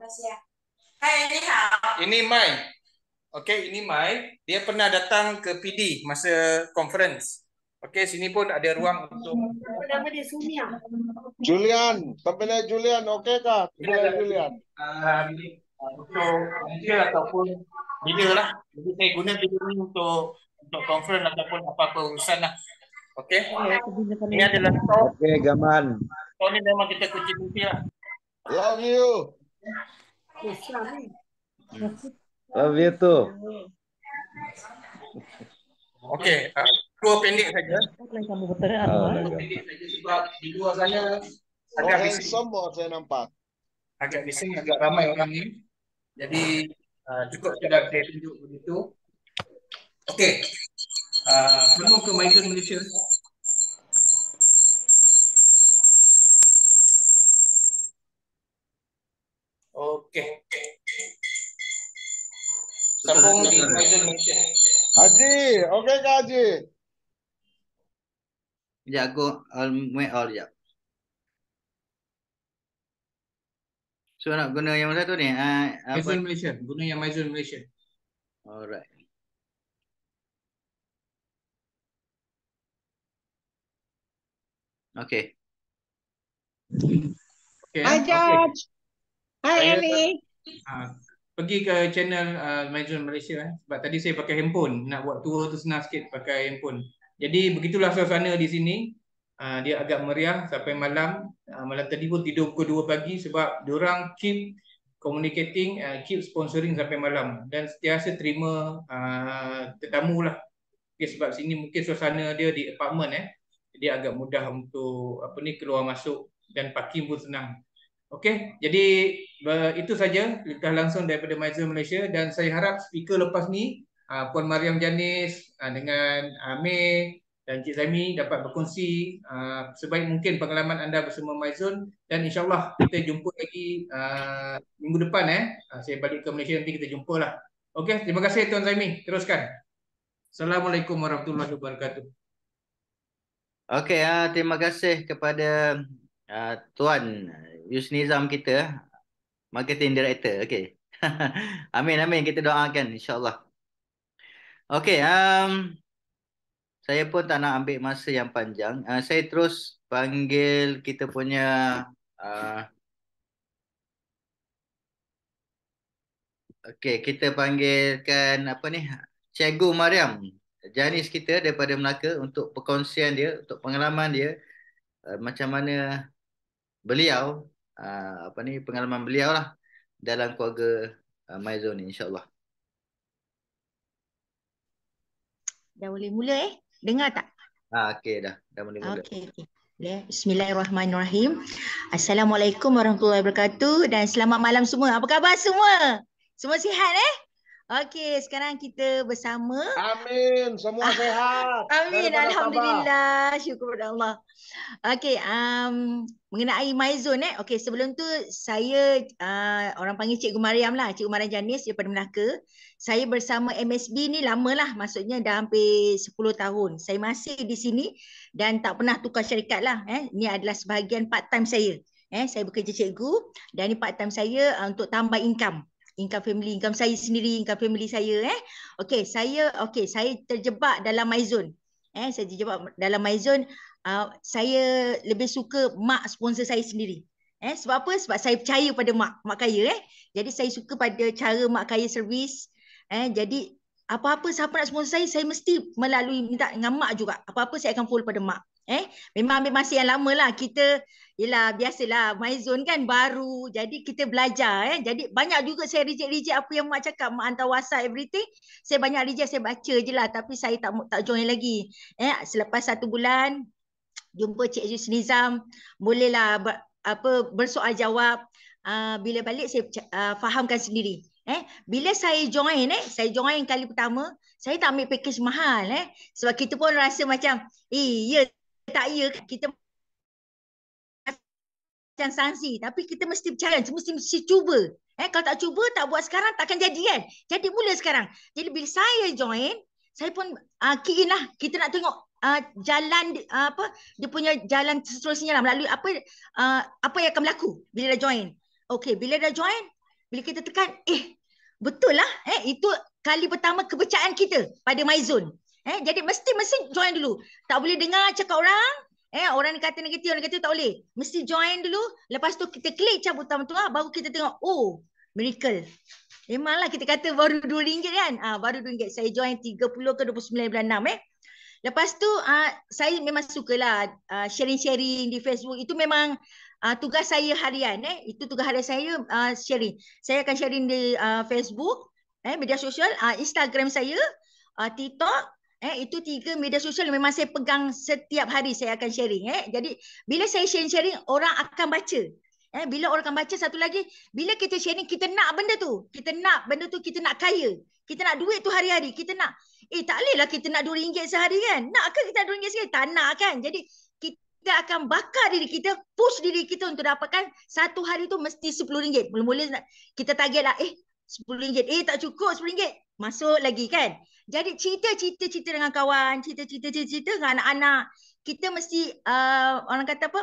[SPEAKER 2] Hai, ah, ni hao. Ini
[SPEAKER 4] Mai. Okey, ini Mai. Dia pernah datang ke PD masa conference. Okey, sini pun ada ruang
[SPEAKER 2] untuk... Nama dia Sumia.
[SPEAKER 1] Julian. Sampai lihat Julian. Okey kah? Sampai lihat Julian.
[SPEAKER 2] Ah, ah, untuk uh, ataupun video lah. Jadi saya guna video ini untuk untuk
[SPEAKER 4] conference ataupun apa-apa urusan lah. Okey.
[SPEAKER 2] Ini adalah Tom. Okey, gaman. Tom ini memang kita kunci mimpi lah. Love you. Love you. Love you.
[SPEAKER 1] Love lah, you too.
[SPEAKER 4] Okay, uh, ah,
[SPEAKER 2] dua pendek saja. Oh, dua pendek saja sebab di luar
[SPEAKER 4] sana agak bising. Oh, saya nampak. Agak bising, agak ramai orang ni. Jadi uh, cukup sekadar saya tunjuk begitu. Okay, uh, penuh ke Malaysia.
[SPEAKER 2] Haji,
[SPEAKER 1] okey ke Haji? Ya, aku main all ya. So nak guna yang satu ni? Uh,
[SPEAKER 4] ah, Maizun Malaysia. Guna yang Maizun Malaysia.
[SPEAKER 2] Alright.
[SPEAKER 1] Okay.
[SPEAKER 4] Ah, okay. Hi
[SPEAKER 2] George. Okay. Hi Annie.
[SPEAKER 4] Uh, pergi ke channel uh, Majlis Malaysia eh. sebab tadi saya pakai handphone nak buat tour tu senang sikit pakai handphone jadi begitulah suasana di sini uh, dia agak meriah sampai malam uh, malam tadi pun tidur pukul 2 pagi sebab diorang keep communicating uh, keep sponsoring sampai malam dan setiasa terima uh, tetamu lah okay, sebab sini mungkin suasana dia di apartment eh. jadi agak mudah untuk apa ni keluar masuk dan parking pun senang Okey, jadi itu saja kita langsung daripada Maizul Malaysia dan saya harap speaker lepas ni ah, Puan Mariam Janis ah, dengan Amir dan Cik Zami dapat berkongsi ah, sebaik mungkin pengalaman anda bersama Maizun dan insyaAllah kita jumpa lagi minggu depan eh. Uh, saya balik ke Malaysia nanti kita jumpa lah. Okey, terima kasih Tuan Zami. Teruskan. Assalamualaikum warahmatullahi wabarakatuh.
[SPEAKER 1] Okey, terima kasih kepada Tuan Yusni Nizam kita eh. marketing director. okay. amin amin kita doakan insyaallah. Okay, um saya pun tak nak ambil masa yang panjang. Uh, saya terus panggil kita punya uh, Okey, kita panggilkan apa ni? Cikgu Mariam, janis kita daripada Melaka untuk perkongsian dia, untuk pengalaman dia uh, macam mana beliau uh, apa ni pengalaman beliau lah dalam keluarga uh, ah, Maizo ni insyaAllah.
[SPEAKER 3] Dah boleh mula eh? Dengar tak?
[SPEAKER 1] Ah, okay dah. Dah boleh mula. Okay,
[SPEAKER 3] okay. Ya, bismillahirrahmanirrahim. Assalamualaikum warahmatullahi wabarakatuh dan selamat malam semua. Apa khabar semua? Semua sihat eh? Okey, sekarang kita bersama. Amin, semua ah, sehat. Amin, alhamdulillah. Sama. Syukur kepada Allah. Okey, um mengenai Maizon eh. Okey, sebelum tu saya uh, orang panggil Cikgu Mariam lah, Cikgu Mariam Janis daripada Melaka. Saya bersama MSB ni lah, maksudnya dah hampir 10 tahun. Saya masih di sini dan tak pernah tukar syarikat lah. Eh. ni adalah sebahagian part time saya. Eh, saya bekerja cikgu dan ini part time saya uh, untuk tambah income income family income saya sendiri income family saya eh okey saya okey saya terjebak dalam my zone eh saya terjebak dalam my zone uh, saya lebih suka mak sponsor saya sendiri eh sebab apa sebab saya percaya pada mak mak kaya eh jadi saya suka pada cara mak kaya servis eh jadi apa-apa siapa nak sponsor saya saya mesti melalui minta dengan mak juga apa-apa saya akan follow pada mak eh memang memang masih yang lamalah kita Yelah biasalah my zone kan baru jadi kita belajar eh. Jadi banyak juga saya reject-reject apa yang mak cakap mak hantar WhatsApp everything. Saya banyak reject saya baca je lah tapi saya tak tak join lagi. Eh selepas satu bulan jumpa Cik Yus Nizam bolehlah ber, apa bersoal jawab uh, bila balik saya uh, fahamkan sendiri. Eh bila saya join eh saya join kali pertama saya tak ambil package mahal eh sebab kita pun rasa macam eh ya tak ya kita macam sanksi tapi kita mesti percaya mesti mesti cuba eh kalau tak cuba tak buat sekarang takkan jadi kan jadi mula sekarang jadi bila saya join saya pun uh, key in lah kita nak tengok uh, jalan uh, apa dia punya jalan seterusnya lah melalui apa uh, apa yang akan berlaku bila dah join okey bila dah join bila kita tekan eh betul lah eh itu kali pertama kepercayaan kita pada myzone. eh jadi mesti mesti join dulu tak boleh dengar cakap orang Eh, orang ni kata negatif, orang negatif tak boleh. Mesti join dulu. Lepas tu kita klik cabut utama tu lah. Baru kita tengok, oh, miracle. Memanglah kita kata baru RM2 kan. Ah, ha, baru RM2. Saya join 30 ke 29 bulan 6 eh. Lepas tu uh, saya memang sukalah uh, sharing-sharing di Facebook. Itu memang uh, tugas saya harian eh. Itu tugas harian saya uh, sharing. Saya akan sharing di uh, Facebook, eh, media sosial, uh, Instagram saya, uh, TikTok, Eh, itu tiga media sosial yang memang saya pegang setiap hari saya akan sharing. Eh. Jadi bila saya sharing, sharing orang akan baca. Eh, bila orang akan baca, satu lagi, bila kita sharing, kita nak benda tu. Kita nak benda tu, kita nak kaya. Kita nak duit tu hari-hari. Kita nak, eh tak boleh lah kita nak RM2 sehari kan. Nak ke kita RM2 sehari? Tak nak kan. Jadi kita akan bakar diri kita, push diri kita untuk dapatkan satu hari tu mesti RM10. Mula-mula kita target lah, eh sepuluh 10 Eh tak cukup sepuluh 10 Masuk lagi kan. Jadi cerita-cerita-cerita dengan kawan, cerita-cerita-cerita dengan anak-anak, kita mesti uh, orang kata apa?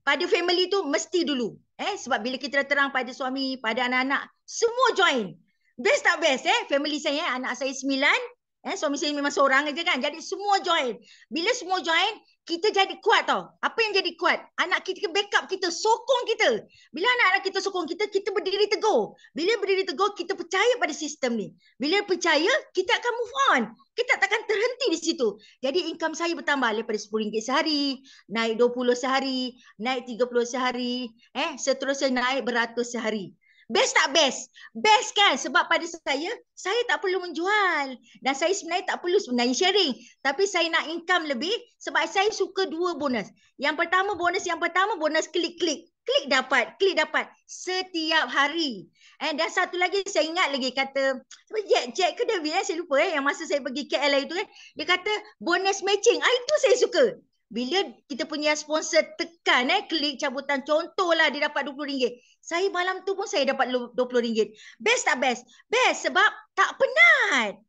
[SPEAKER 3] Pada family tu mesti dulu. Eh sebab bila kita dah terang pada suami, pada anak-anak, semua join. Best tak best eh family saya, eh? anak saya sembilan, Eh, suami saya memang seorang aja kan. Jadi semua join. Bila semua join, kita jadi kuat tau. Apa yang jadi kuat? Anak kita ke backup kita, sokong kita. Bila anak-anak kita sokong kita, kita berdiri tegur. Bila berdiri tegur, kita percaya pada sistem ni. Bila percaya, kita akan move on. Kita takkan terhenti di situ. Jadi income saya bertambah daripada RM10 sehari, naik RM20 sehari, naik RM30 sehari, eh seterusnya naik beratus sehari. Best tak best? Best kan? Sebab pada saya, saya tak perlu menjual. Dan saya sebenarnya tak perlu sebenarnya sharing. Tapi saya nak income lebih sebab saya suka dua bonus. Yang pertama bonus, yang pertama bonus klik-klik. Klik dapat, klik dapat. Setiap hari. And dan satu lagi saya ingat lagi kata, Jack, Jack ke David eh? Saya lupa eh? Yang masa saya pergi KL itu kan. Eh? Dia kata bonus matching. Ah, itu saya suka bila kita punya sponsor tekan eh klik cabutan contohlah dia dapat RM20. Saya malam tu pun saya dapat RM20. Best tak best? Best sebab tak penat.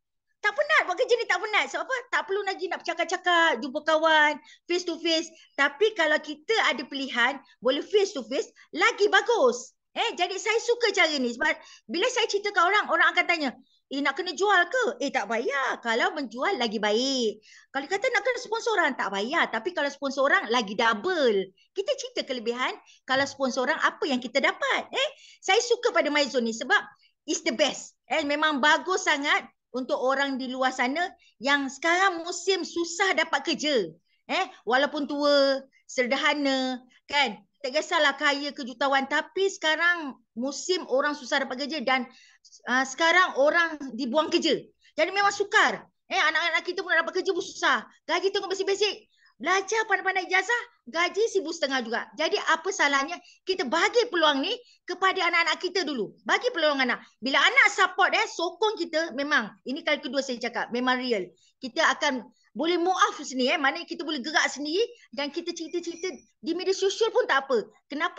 [SPEAKER 3] Tak penat buat kerja ni tak penat. Sebab apa? Tak perlu lagi nak cakap-cakap, jumpa kawan, face to face. Tapi kalau kita ada pilihan, boleh face to face, lagi bagus. Eh, jadi saya suka cara ni sebab bila saya cerita ke orang, orang akan tanya, Eh nak kena jual ke? Eh tak payah. Kalau menjual lagi baik. Kalau kata nak kena sponsoran tak payah. Tapi kalau sponsoran lagi double. Kita cerita kelebihan kalau sponsoran apa yang kita dapat. Eh saya suka pada MyZone ni sebab it's the best. Eh memang bagus sangat untuk orang di luar sana yang sekarang musim susah dapat kerja. Eh walaupun tua, sederhana kan. Tak kisahlah kaya kejutawan tapi sekarang musim orang susah dapat kerja dan uh, sekarang orang dibuang kerja. Jadi memang sukar. Eh anak-anak kita pun nak dapat kerja pun susah. Gaji tengok basic-basic. Belajar pandai-pandai ijazah, gaji sibuk setengah juga. Jadi apa salahnya kita bagi peluang ni kepada anak-anak kita dulu. Bagi peluang anak. Bila anak support eh, sokong kita memang. Ini kali kedua saya cakap. Memang real. Kita akan boleh muaf sendiri. Eh. Maknanya kita boleh gerak sendiri. Dan kita cerita-cerita di media sosial pun tak apa. Kenapa?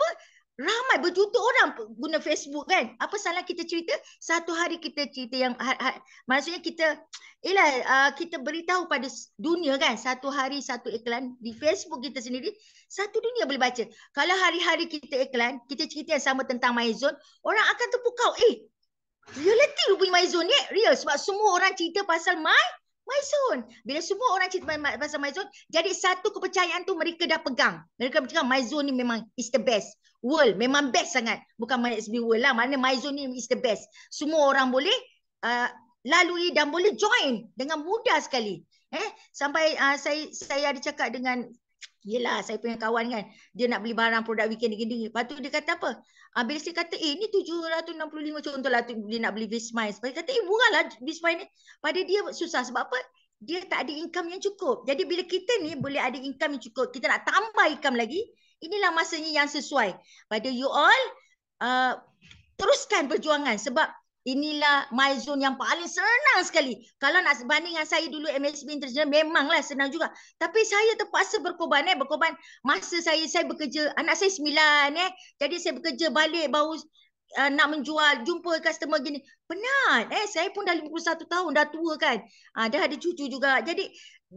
[SPEAKER 3] Ramai berjuta orang guna Facebook kan. Apa salah kita cerita? Satu hari kita cerita yang ha, ha, maksudnya kita ialah uh, ah, kita beritahu pada dunia kan. Satu hari satu iklan di Facebook kita sendiri, satu dunia boleh baca. Kalau hari-hari kita iklan, kita cerita yang sama tentang Maison, orang akan terpukau. Eh, reality rupanya Maison ni eh? real sebab semua orang cerita pasal My Maison. Bila semua orang cerita pasal Maison, jadi satu kepercayaan tu mereka dah pegang. Mereka cakap Maison ni memang is the best. World memang best sangat. Bukan MySB World lah. Mana MyZone ni is the best. Semua orang boleh uh, lalui dan boleh join dengan mudah sekali. Eh, sampai uh, saya saya ada cakap dengan Yelah saya punya kawan kan Dia nak beli barang produk weekend gini -gini. Lepas tu dia kata apa ah, Bila saya kata eh ni 765 contoh lah Dia nak beli Vismine Sebab dia kata eh murah lah Vismine ni Pada dia susah sebab apa Dia tak ada income yang cukup Jadi bila kita ni boleh ada income yang cukup Kita nak tambah income lagi inilah masanya yang sesuai pada you all uh, teruskan perjuangan sebab inilah my zone yang paling senang sekali. Kalau nak banding dengan saya dulu MSB International memanglah senang juga. Tapi saya terpaksa berkorban eh berkorban masa saya saya bekerja anak saya sembilan eh. Jadi saya bekerja balik baru uh, nak menjual jumpa customer gini penat eh saya pun dah 51 tahun dah tua kan ha, dah ada cucu juga jadi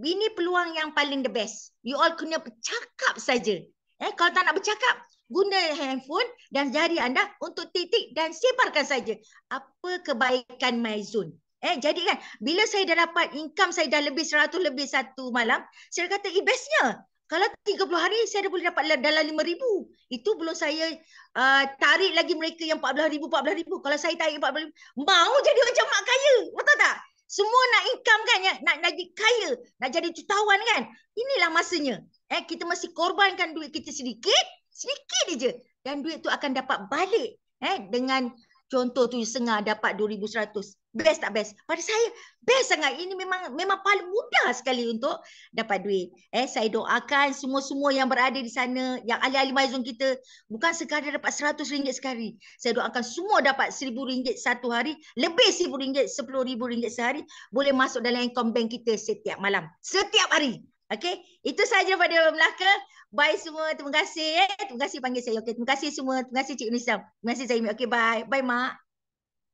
[SPEAKER 3] ini peluang yang paling the best you all kena bercakap saja Eh, kalau tak nak bercakap, guna handphone dan jari anda untuk titik dan siparkan saja. Apa kebaikan MyZone. Eh, jadi kan, bila saya dah dapat income saya dah lebih 100 lebih satu malam, saya kata, eh, bestnya. Kalau 30 hari, saya dah boleh dapat dalam 5,000. Itu belum saya uh, tarik lagi mereka yang 14,000, 14,000. Kalau saya tarik 14,000, mau jadi macam mak kaya. Betul tak? Semua nak income kan, ya? nak jadi kaya, nak jadi cutawan kan. Inilah masanya. Eh, kita mesti korbankan duit kita sedikit, sedikit aja. Dan duit tu akan dapat balik. Eh, dengan contoh tu sengah dapat 2,100. Best tak best? Pada saya, best sangat. Ini memang memang paling mudah sekali untuk dapat duit. Eh, saya doakan semua-semua yang berada di sana, yang ahli-ahli maizun kita, bukan sekadar dapat RM100 sekali. Saya doakan semua dapat RM1,000 satu hari, lebih RM1,000, RM10,000 sehari, boleh masuk dalam income bank kita setiap malam. Setiap hari. Okay, itu sahaja pada Melaka. Bye semua. Terima kasih. Eh. Terima kasih panggil saya. Okey, terima kasih semua. Terima kasih Cik Nisa. Terima kasih Zaimi. Okay, bye. Bye, Mak.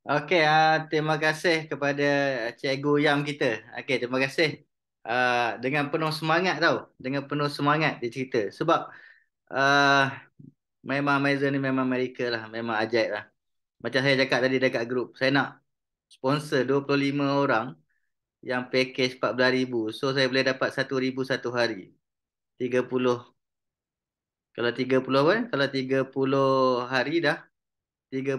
[SPEAKER 1] Okay, uh, ah, terima kasih kepada eh, Cikgu Yam kita. Okay, terima kasih. Uh, dengan penuh semangat tau. Dengan penuh semangat dia cerita. Sebab uh, memang Amazon ni memang mereka lah. Memang ajaib lah. Macam saya cakap tadi dekat grup. Saya nak sponsor 25 orang yang package 14000 so saya boleh dapat 1000 satu hari 30 kalau 30 apa kalau 30 hari dah 30000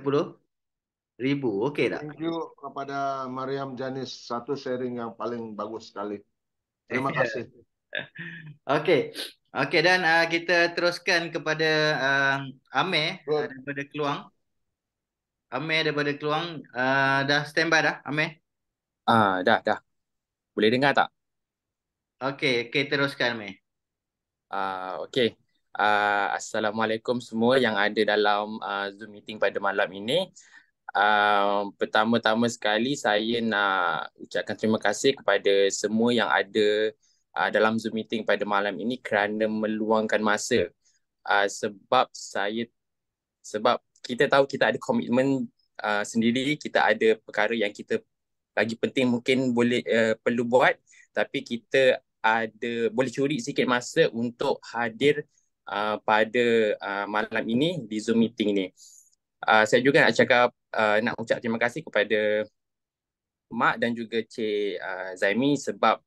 [SPEAKER 1] okey tak
[SPEAKER 5] thank you kepada Mariam Janis satu sharing yang paling bagus sekali
[SPEAKER 1] terima kasih okey okey dan uh, kita teruskan kepada uh, Ame uh, daripada Keluang Ame daripada Keluang uh, dah standby dah Ame
[SPEAKER 5] ah uh, dah dah boleh dengar tak? Okey, okay, teruskan Mei. Uh, ah, Okey. Uh, ah, Assalamualaikum semua yang ada dalam uh, Zoom meeting pada malam ini. Uh, pertama-tama sekali saya nak ucapkan terima kasih kepada semua yang ada uh, dalam Zoom meeting pada malam ini kerana meluangkan masa. Uh, sebab saya, sebab kita tahu kita ada komitmen uh, sendiri, kita ada perkara yang kita lagi penting mungkin boleh uh, perlu buat tapi kita ada boleh curi sikit masa untuk hadir uh, pada uh, malam ini di Zoom meeting ini. Uh, saya juga nak cakap uh, nak ucap terima kasih kepada Mak dan juga Cik uh, Zaimi sebab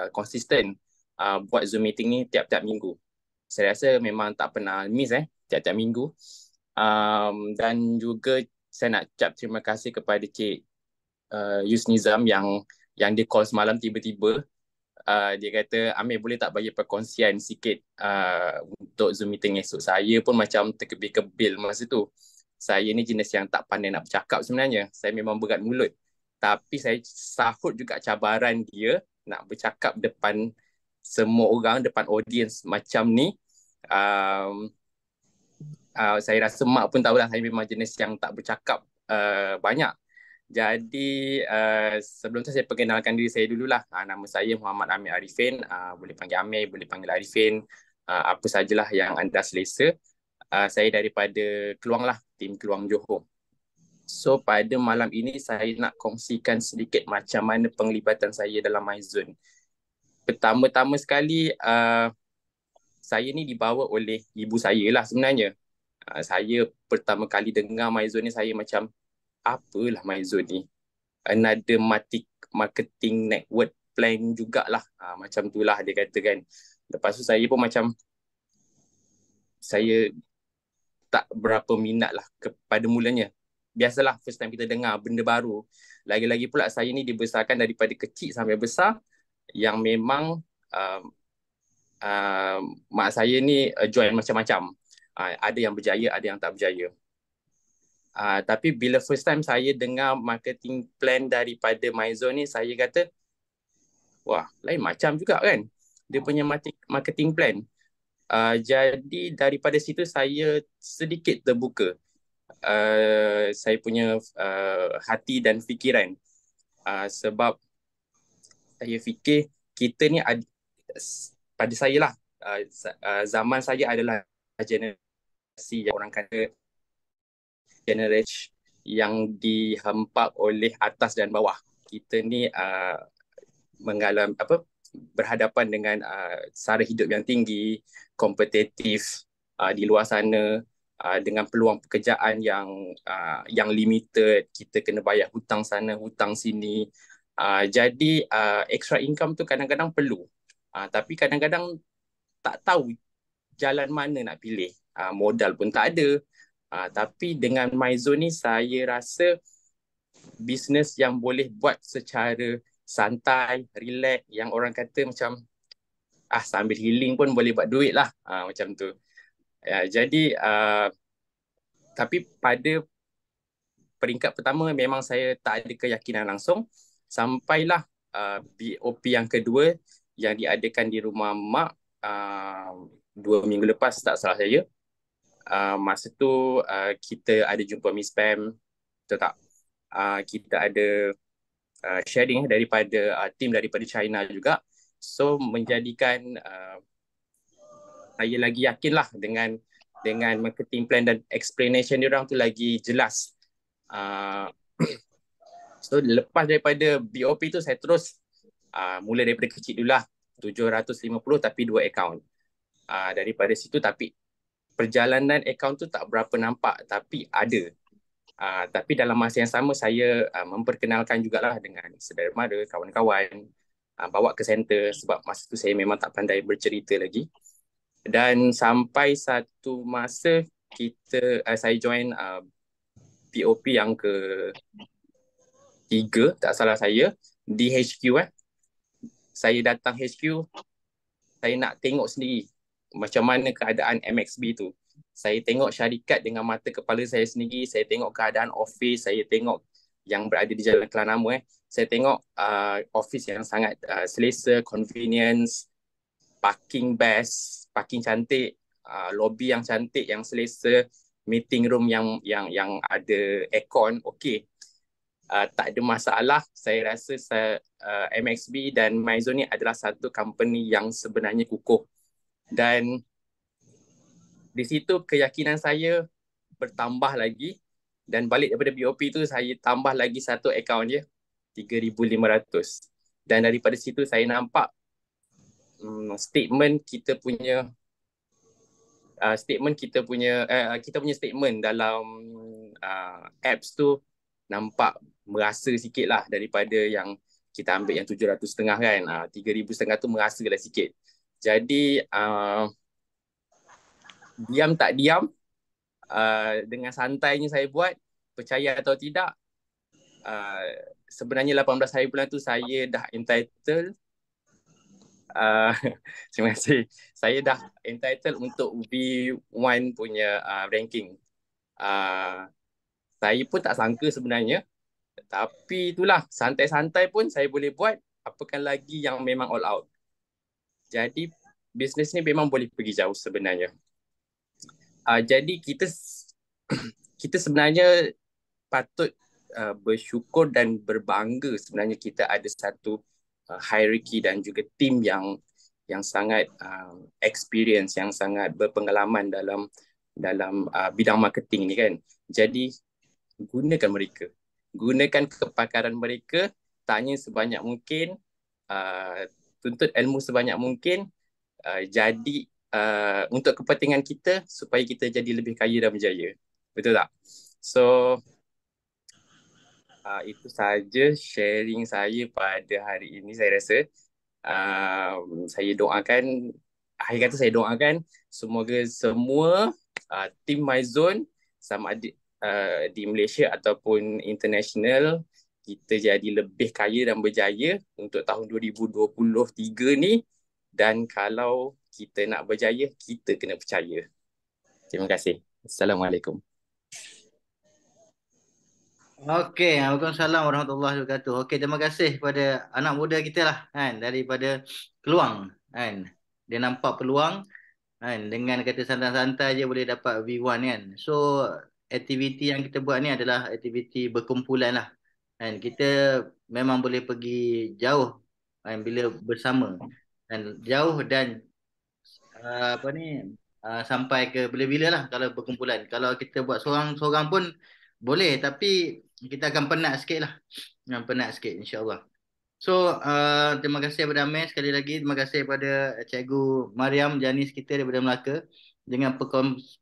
[SPEAKER 5] uh, konsisten uh, buat Zoom meeting ni tiap-tiap minggu. Saya rasa memang tak pernah miss eh tiap-tiap minggu. Um, dan juga saya nak ucap terima kasih kepada Cik uh, Yus Nizam yang yang dia call semalam tiba-tiba uh, dia kata Amir boleh tak bagi perkongsian sikit uh, untuk Zoom meeting esok. Saya pun macam terkebil-kebil masa tu. Saya ni jenis yang tak pandai nak bercakap sebenarnya. Saya memang berat mulut. Tapi saya sahut juga cabaran dia nak bercakap depan semua orang, depan audience macam ni. Um, uh, saya rasa mak pun tahulah saya memang jenis yang tak bercakap uh, banyak. Jadi uh, sebelum tu saya perkenalkan diri saya dululah. Uh, nama saya Muhammad Amir Arifin. Uh, boleh panggil Amir, boleh panggil Arifin. Uh, apa sajalah yang anda selesa. Uh, saya daripada Keluang lah, tim Keluang Johor. So pada malam ini saya nak kongsikan sedikit macam mana penglibatan saya dalam MyZone. Pertama-tama sekali uh, saya ni dibawa oleh ibu saya lah sebenarnya. Uh, saya pertama kali dengar MyZone ni saya macam apalah MyZone ni. Another matik marketing network plan jugalah. Ha, macam itulah dia kata kan. Lepas tu saya pun macam saya tak berapa minat lah kepada mulanya. Biasalah first time kita dengar benda baru. Lagi-lagi pula saya ni dibesarkan daripada kecil sampai besar yang memang um, um, mak saya ni uh, join macam-macam. Uh, ada yang berjaya, ada yang tak berjaya. Uh, tapi bila first time saya dengar marketing plan daripada MyZone ni, saya kata, wah, lain macam juga kan. Dia ah. punya marketing plan. Uh, jadi daripada situ saya sedikit terbuka uh, saya punya uh, hati dan fikiran uh, sebab saya fikir kita ni ad- pada saya lah uh, zaman saya adalah generasi yang orang kata generasi yang dihempap oleh atas dan bawah. Kita ni uh, mengalami apa berhadapan dengan uh, sara hidup yang tinggi, kompetitif uh, di luar sana uh, dengan peluang pekerjaan yang uh, yang limited, kita kena bayar hutang sana, hutang sini. Uh, jadi uh, extra income tu kadang-kadang perlu. Uh, tapi kadang-kadang tak tahu jalan mana nak pilih. Uh, modal pun tak ada. Uh, tapi dengan Myzone ni saya rasa bisnes yang boleh buat secara santai, relax yang orang kata macam ah sambil healing pun boleh buat duit lah uh, macam tu. Ya, jadi uh, tapi pada peringkat pertama memang saya tak ada keyakinan langsung sampailah uh, ah, BOP yang kedua yang diadakan di rumah mak uh, dua minggu lepas tak salah saya. Ah, masa tu uh, kita ada jumpa Miss Pam betul tak? Uh, kita ada uh, sharing daripada uh, tim daripada China juga so menjadikan uh, saya lagi yakin lah dengan dengan marketing plan dan explanation dia orang tu lagi jelas uh, so lepas daripada BOP tu saya terus uh, mula daripada kecil dululah 750 tapi dua account uh, daripada situ tapi perjalanan akaun tu tak berapa nampak tapi ada. Uh, tapi dalam masa yang sama saya uh, memperkenalkan lah dengan saudara mara, kawan-kawan uh, bawa ke center sebab masa tu saya memang tak pandai bercerita lagi. Dan sampai satu masa kita uh, saya join uh, POP yang ke tiga tak salah saya di HQ eh. Saya datang HQ saya nak tengok sendiri macam mana keadaan MXB tu. Saya tengok syarikat dengan mata kepala saya sendiri, saya tengok keadaan office, saya tengok yang berada di Jalan Kelanamu eh. Saya tengok uh, office yang sangat uh, selesa, convenience, parking best, parking cantik, uh, lobby yang cantik yang selesa, meeting room yang yang yang ada aircon, okey. Uh, tak ada masalah. Saya rasa saya, uh, MXB dan Myzone ni adalah satu company yang sebenarnya kukuh dan di situ keyakinan saya bertambah lagi dan balik daripada BOP tu saya tambah lagi satu akaun je 3500 dan daripada situ saya nampak um, statement kita punya uh, statement kita punya uh, kita punya statement dalam uh, apps tu nampak merasa sikit lah daripada yang kita ambil yang 700 setengah kan uh, ah, 3000 setengah tu merasa lah sikit jadi uh, diam tak diam uh, dengan santainya saya buat percaya atau tidak uh, sebenarnya 18 hari bulan tu saya dah entitled uh, terima kasih saya dah entitled untuk V1 punya uh, ranking uh, saya pun tak sangka sebenarnya tapi itulah santai-santai pun saya boleh buat apakan lagi yang memang all out jadi bisnes ni memang boleh pergi jauh sebenarnya. Uh, jadi kita kita sebenarnya patut uh, bersyukur dan berbangga sebenarnya kita ada satu uh, hierarchy dan juga tim yang yang sangat uh, experience yang sangat berpengalaman dalam dalam uh, bidang marketing ni kan. Jadi gunakan mereka. Gunakan kepakaran mereka, tanya sebanyak mungkin uh, tuntut ilmu sebanyak mungkin uh, jadi uh, untuk kepentingan kita supaya kita jadi lebih kaya dan berjaya betul tak so uh, itu saja sharing saya pada hari ini saya rasa uh, saya doakan akhir kata saya doakan semoga semua uh, team my sama ada uh, di Malaysia ataupun international kita jadi lebih kaya dan berjaya untuk tahun 2023 ni dan kalau kita nak berjaya kita kena percaya. Terima kasih. Assalamualaikum.
[SPEAKER 1] Okay, assalamualaikum warahmatullahi wabarakatuh. Okay, terima kasih kepada anak muda kita lah kan daripada Keluang kan. Dia nampak peluang kan dengan kata santai-santai je boleh dapat V1 kan. So aktiviti yang kita buat ni adalah aktiviti berkumpulan lah dan kita memang boleh pergi jauh kan, bila bersama. Dan jauh dan uh, apa ni uh, sampai ke bila-bila lah kalau berkumpulan. Kalau kita buat seorang-seorang pun boleh tapi kita akan penat sikit lah. Yang penat sikit insyaAllah. So uh, terima kasih kepada Amir sekali lagi. Terima kasih kepada Cikgu Mariam Janis kita daripada Melaka. Dengan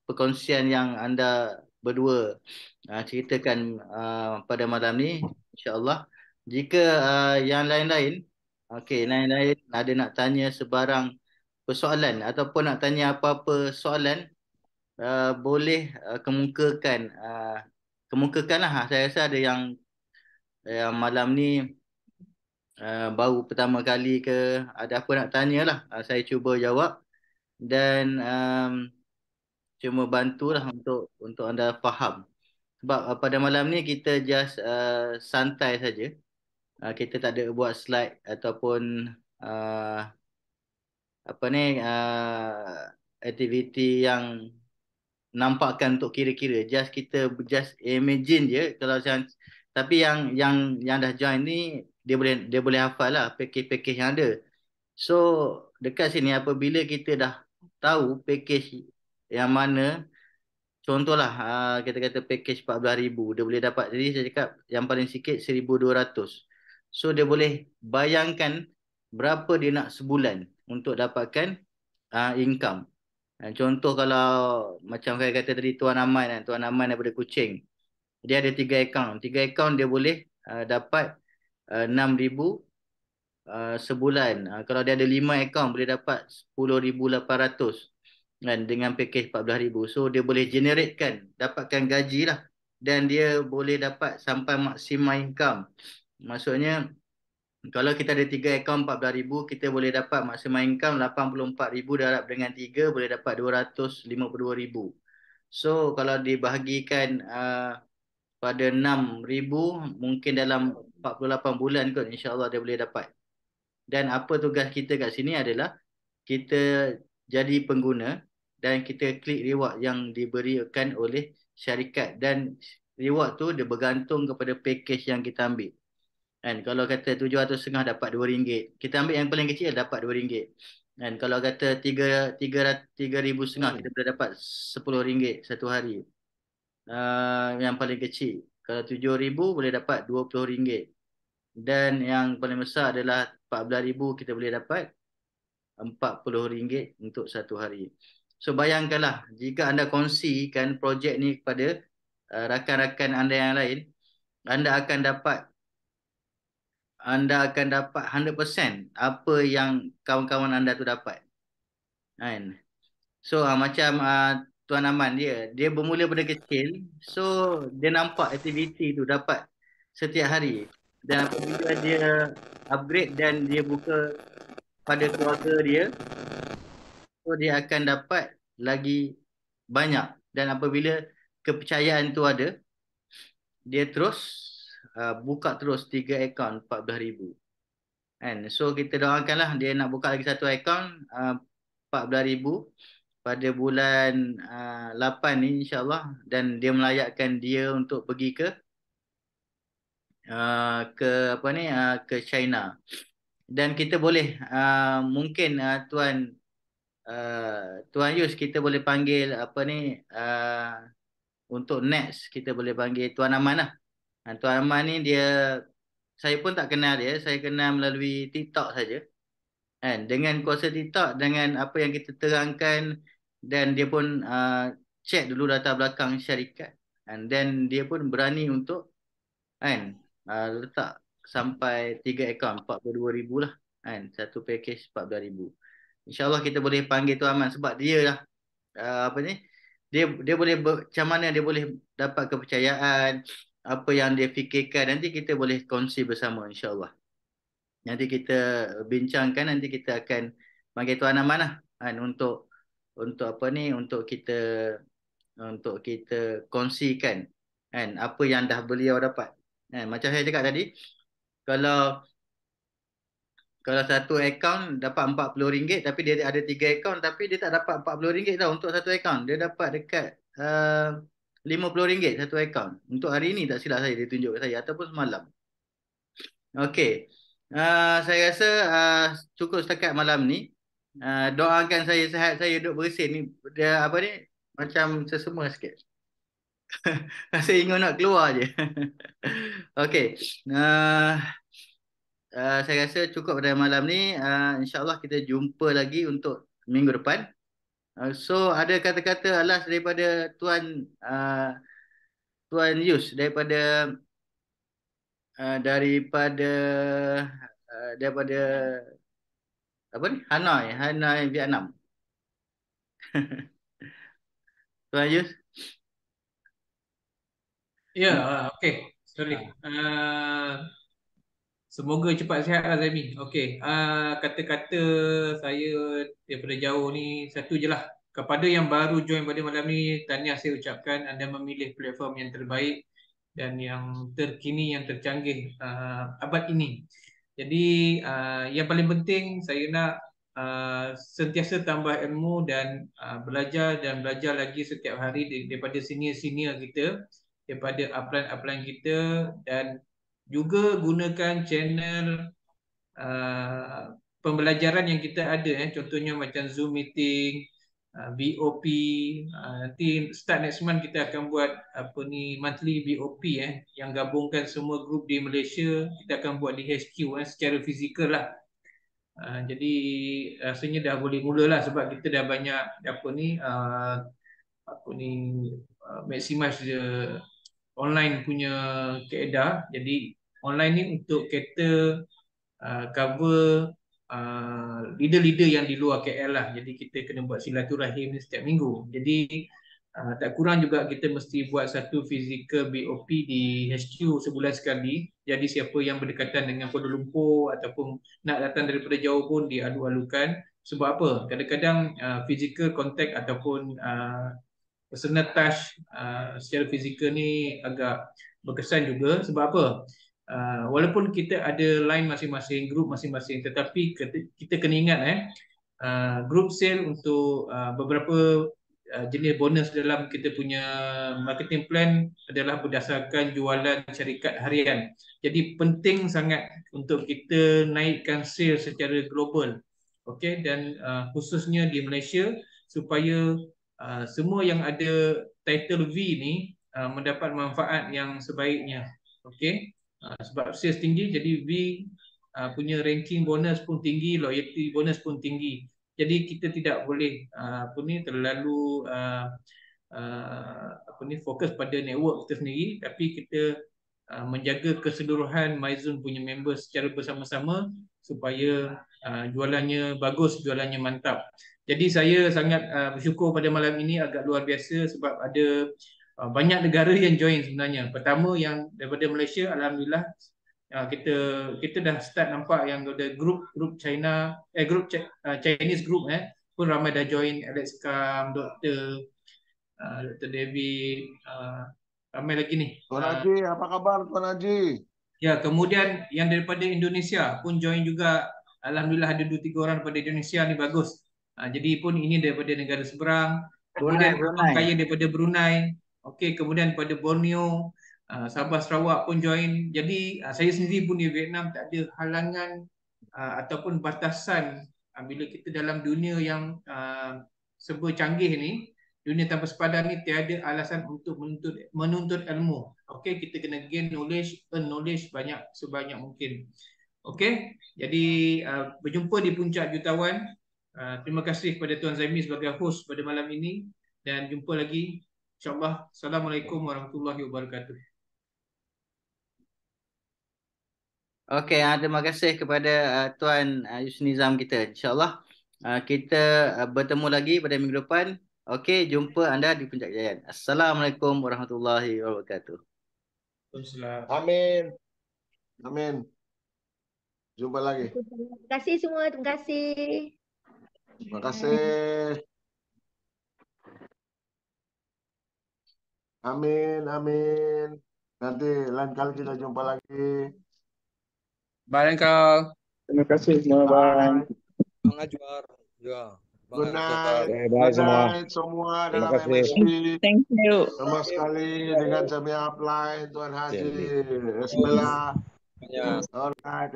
[SPEAKER 1] perkongsian yang anda berdua uh, ceritakan uh, pada malam ni insyaallah jika uh, yang lain-lain okay, lain-lain ada nak tanya sebarang persoalan ataupun nak tanya apa-apa soalan uh, boleh uh, kemukakan uh, kemukakanlah ha, saya rasa ada yang yang malam ni uh, baru pertama kali ke ada apa nak tanyalah uh, saya cuba jawab dan um, cuma bantulah untuk untuk anda faham sebab uh, pada malam ni kita just uh, santai saja. Uh, kita tak ada buat slide ataupun uh, apa ni uh, aktiviti yang nampakkan untuk kira-kira. Just kita just imagine je kalau macam tapi yang yang yang dah join ni dia boleh dia boleh hafal lah package-package yang ada. So dekat sini apabila kita dah tahu package yang mana contohlah uh, kita kata package 14000 dia boleh dapat jadi saya cakap yang paling sikit 1200 so dia boleh bayangkan berapa dia nak sebulan untuk dapatkan uh, income uh, contoh kalau macam saya kata tadi tuan aman kan tuan aman daripada kucing dia ada tiga account tiga account dia boleh uh, dapat uh, 6000 uh, sebulan uh, kalau dia ada lima account boleh dapat 10800 kan dengan pakej 14000 so dia boleh generate kan dapatkan gaji lah dan dia boleh dapat sampai maksimum income maksudnya kalau kita ada 3 akaun 14000 kita boleh dapat maksimum income 84000 darab dengan tiga boleh dapat 252000 so kalau dibahagikan uh, pada 6000 mungkin dalam 48 bulan kot insyaallah dia boleh dapat dan apa tugas kita kat sini adalah kita jadi pengguna dan kita klik reward yang diberikan oleh syarikat dan reward tu dia bergantung kepada package yang kita ambil. Kan kalau kata tujuh atau setengah dapat dua ringgit, kita ambil yang paling kecil dapat dua ringgit. Kan kalau kata tiga tiga tiga ribu setengah hmm. kita boleh dapat sepuluh ringgit satu hari. Uh, yang paling kecil kalau tujuh ribu boleh dapat dua puluh ringgit. Dan yang paling besar adalah empat belas ribu kita boleh dapat empat puluh ringgit untuk satu hari. So bayangkanlah jika anda kongsikan projek ni kepada uh, rakan-rakan uh, anda yang lain, anda akan dapat anda akan dapat 100% apa yang kawan-kawan anda tu dapat. Kan? So uh, macam uh, tuan aman dia, dia bermula pada kecil, so dia nampak aktiviti tu dapat setiap hari. Dan apabila dia upgrade dan dia buka pada keluarga dia, so dia akan dapat lagi banyak dan apabila kepercayaan tu ada dia terus uh, buka terus tiga akaun 14000 kan so kita doakanlah dia nak buka lagi satu akaun uh, 14000 pada bulan uh, 8 ni insyaallah dan dia melayakkan dia untuk pergi ke uh, ke apa ni uh, ke China dan kita boleh uh, mungkin uh, tuan uh, Tuan Yus kita boleh panggil apa ni uh, untuk next kita boleh panggil Tuan Aman lah. Dan eh, Tuan Aman ni dia saya pun tak kenal dia, saya kenal melalui TikTok saja. Kan dengan kuasa TikTok dengan apa yang kita terangkan dan dia pun uh, check dulu data belakang syarikat dan then dia pun berani untuk kan uh, letak sampai 3 akaun 42000 lah kan satu package 42000 insyaallah kita boleh panggil tuan aman sebab dia lah uh, apa ni dia dia boleh ber, macam mana dia boleh dapat kepercayaan apa yang dia fikirkan nanti kita boleh kongsi bersama insyaallah nanti kita bincangkan nanti kita akan panggil tuan aman lah kan, untuk untuk apa ni untuk kita untuk kita kongsikan kan apa yang dah beliau dapat kan macam saya cakap tadi kalau kalau satu account dapat RM40 tapi dia ada tiga account tapi dia tak dapat RM40 tau untuk satu account. Dia dapat dekat eh, uh, RM50 satu account. Untuk hari ini tak silap saya dia tunjuk ke saya ataupun semalam. Okay. Uh, eh, saya rasa uh, cukup setakat malam ni. Uh, doakan saya sehat saya duduk bersih ni. Dia apa ni? Macam sesemua sikit. saya ingat nak keluar je. okay. Uh, Eh, saya rasa cukup pada malam ni. Uh, InsyaAllah kita jumpa lagi untuk minggu depan. Uh, so ada kata-kata alas daripada Tuan uh, Tuan Yus daripada uh, daripada uh, daripada apa ni? Hanoi, Hanoi Vietnam.
[SPEAKER 4] Tuan Yus. Ya, yeah, okay. Sorry. Uh, Semoga cepat sihat lah Zaimi. Okey, uh, kata-kata saya daripada jauh ni satu je lah. Kepada yang baru join pada malam ni, tahniah saya ucapkan anda memilih platform yang terbaik dan yang terkini, yang tercanggih uh, abad ini. Jadi uh, yang paling penting saya nak uh, sentiasa tambah ilmu dan uh, belajar dan belajar lagi setiap hari daripada senior-senior kita daripada upline-upline kita dan juga gunakan channel uh, pembelajaran yang kita ada eh contohnya macam zoom meeting uh, BOP uh, nanti start next month kita akan buat apa ni monthly BOP eh yang gabungkan semua grup di Malaysia kita akan buat di HQ eh secara fizikal lah uh, jadi rasanya dah boleh mulalah sebab kita dah banyak apa ni apa ni maximize online punya keedah jadi online ni untuk kita uh, cover uh, leader-leader yang di luar KL lah. Jadi kita kena buat silaturahim ni setiap minggu. Jadi uh, tak kurang juga kita mesti buat satu physical BOP di HQ sebulan sekali. Jadi siapa yang berdekatan dengan Kuala Lumpur ataupun nak datang daripada jauh pun dialu-alukan. Sebab apa? Kadang-kadang uh, physical contact ataupun uh, personal touch uh, secara fizikal ni agak berkesan juga. Sebab apa? Ah, walaupun kita ada line masing-masing, group masing-masing tetapi kita kena ingat eh uh, group sale untuk uh, beberapa uh, jenis bonus dalam kita punya marketing plan adalah berdasarkan jualan syarikat harian. Jadi penting sangat untuk kita naikkan sale secara global. okay? dan uh, khususnya di Malaysia supaya uh, semua yang ada title V ni uh, mendapat manfaat yang sebaiknya. okay? Ah, sebab sales tinggi jadi V ah, punya ranking bonus pun tinggi, loyalty bonus pun tinggi. Jadi kita tidak boleh ah, apa ni terlalu apa ni fokus pada network kita sendiri tapi kita menjaga keseluruhan Maizun punya member secara bersama-sama supaya jualannya bagus, jualannya mantap. Jadi saya sangat bersyukur pada malam ini agak luar biasa sebab ada Ah, banyak negara yang join sebenarnya. Pertama yang daripada Malaysia alhamdulillah uh, kita kita dah start nampak yang ada group group China eh group uh, Chinese group eh pun ramai dah join Alex Kam, Dr. Uh, Dr. David uh, ramai lagi ni. Tuan Haji,
[SPEAKER 1] uh, apa khabar Tuan Haji?
[SPEAKER 4] Ya, kemudian yang daripada Indonesia pun join juga. Alhamdulillah ada dua tiga orang daripada Indonesia ni bagus. Uh, jadi pun ini daripada negara seberang. kemudian Brunei. kaya daripada Brunei. Okey, kemudian pada Borneo, uh, Sabah Sarawak pun join. Jadi uh, saya sendiri pun di Vietnam tak ada halangan uh, ataupun batasan uh, bila kita dalam dunia yang uh, serba canggih ni, dunia tanpa sepadan ni tiada alasan untuk menuntut menuntut ilmu. Okey, kita kena gain knowledge, earn knowledge banyak sebanyak mungkin. Okey. Jadi uh, berjumpa di puncak jutawan. Uh, terima kasih kepada Tuan Zaimi sebagai host pada malam ini dan jumpa lagi InsyaAllah. Assalamualaikum warahmatullahi wabarakatuh.
[SPEAKER 1] Okey, uh, terima kasih kepada uh, Tuan uh, ah, Yusni Nizam kita. InsyaAllah uh, kita uh, bertemu lagi pada minggu depan. Okey, jumpa anda di Puncak Jayaan. Assalamualaikum warahmatullahi wabarakatuh.
[SPEAKER 4] Amin.
[SPEAKER 5] Amin. Jumpa lagi.
[SPEAKER 3] Terima kasih semua. Terima kasih.
[SPEAKER 5] Terima kasih. Amin, amin. Nanti lain kali kita jumpa lagi.
[SPEAKER 4] Bye, Engkal. Terima kasih semua, Bang. Bang Ajwar.
[SPEAKER 2] Ya. Good night. Okay, bye Good semua. night
[SPEAKER 4] semua dalam MSC. Thank you. Sama sekali dengan Jamiah Apply, Tuan Haji. Bismillah.
[SPEAKER 2] Yeah.
[SPEAKER 1] All right.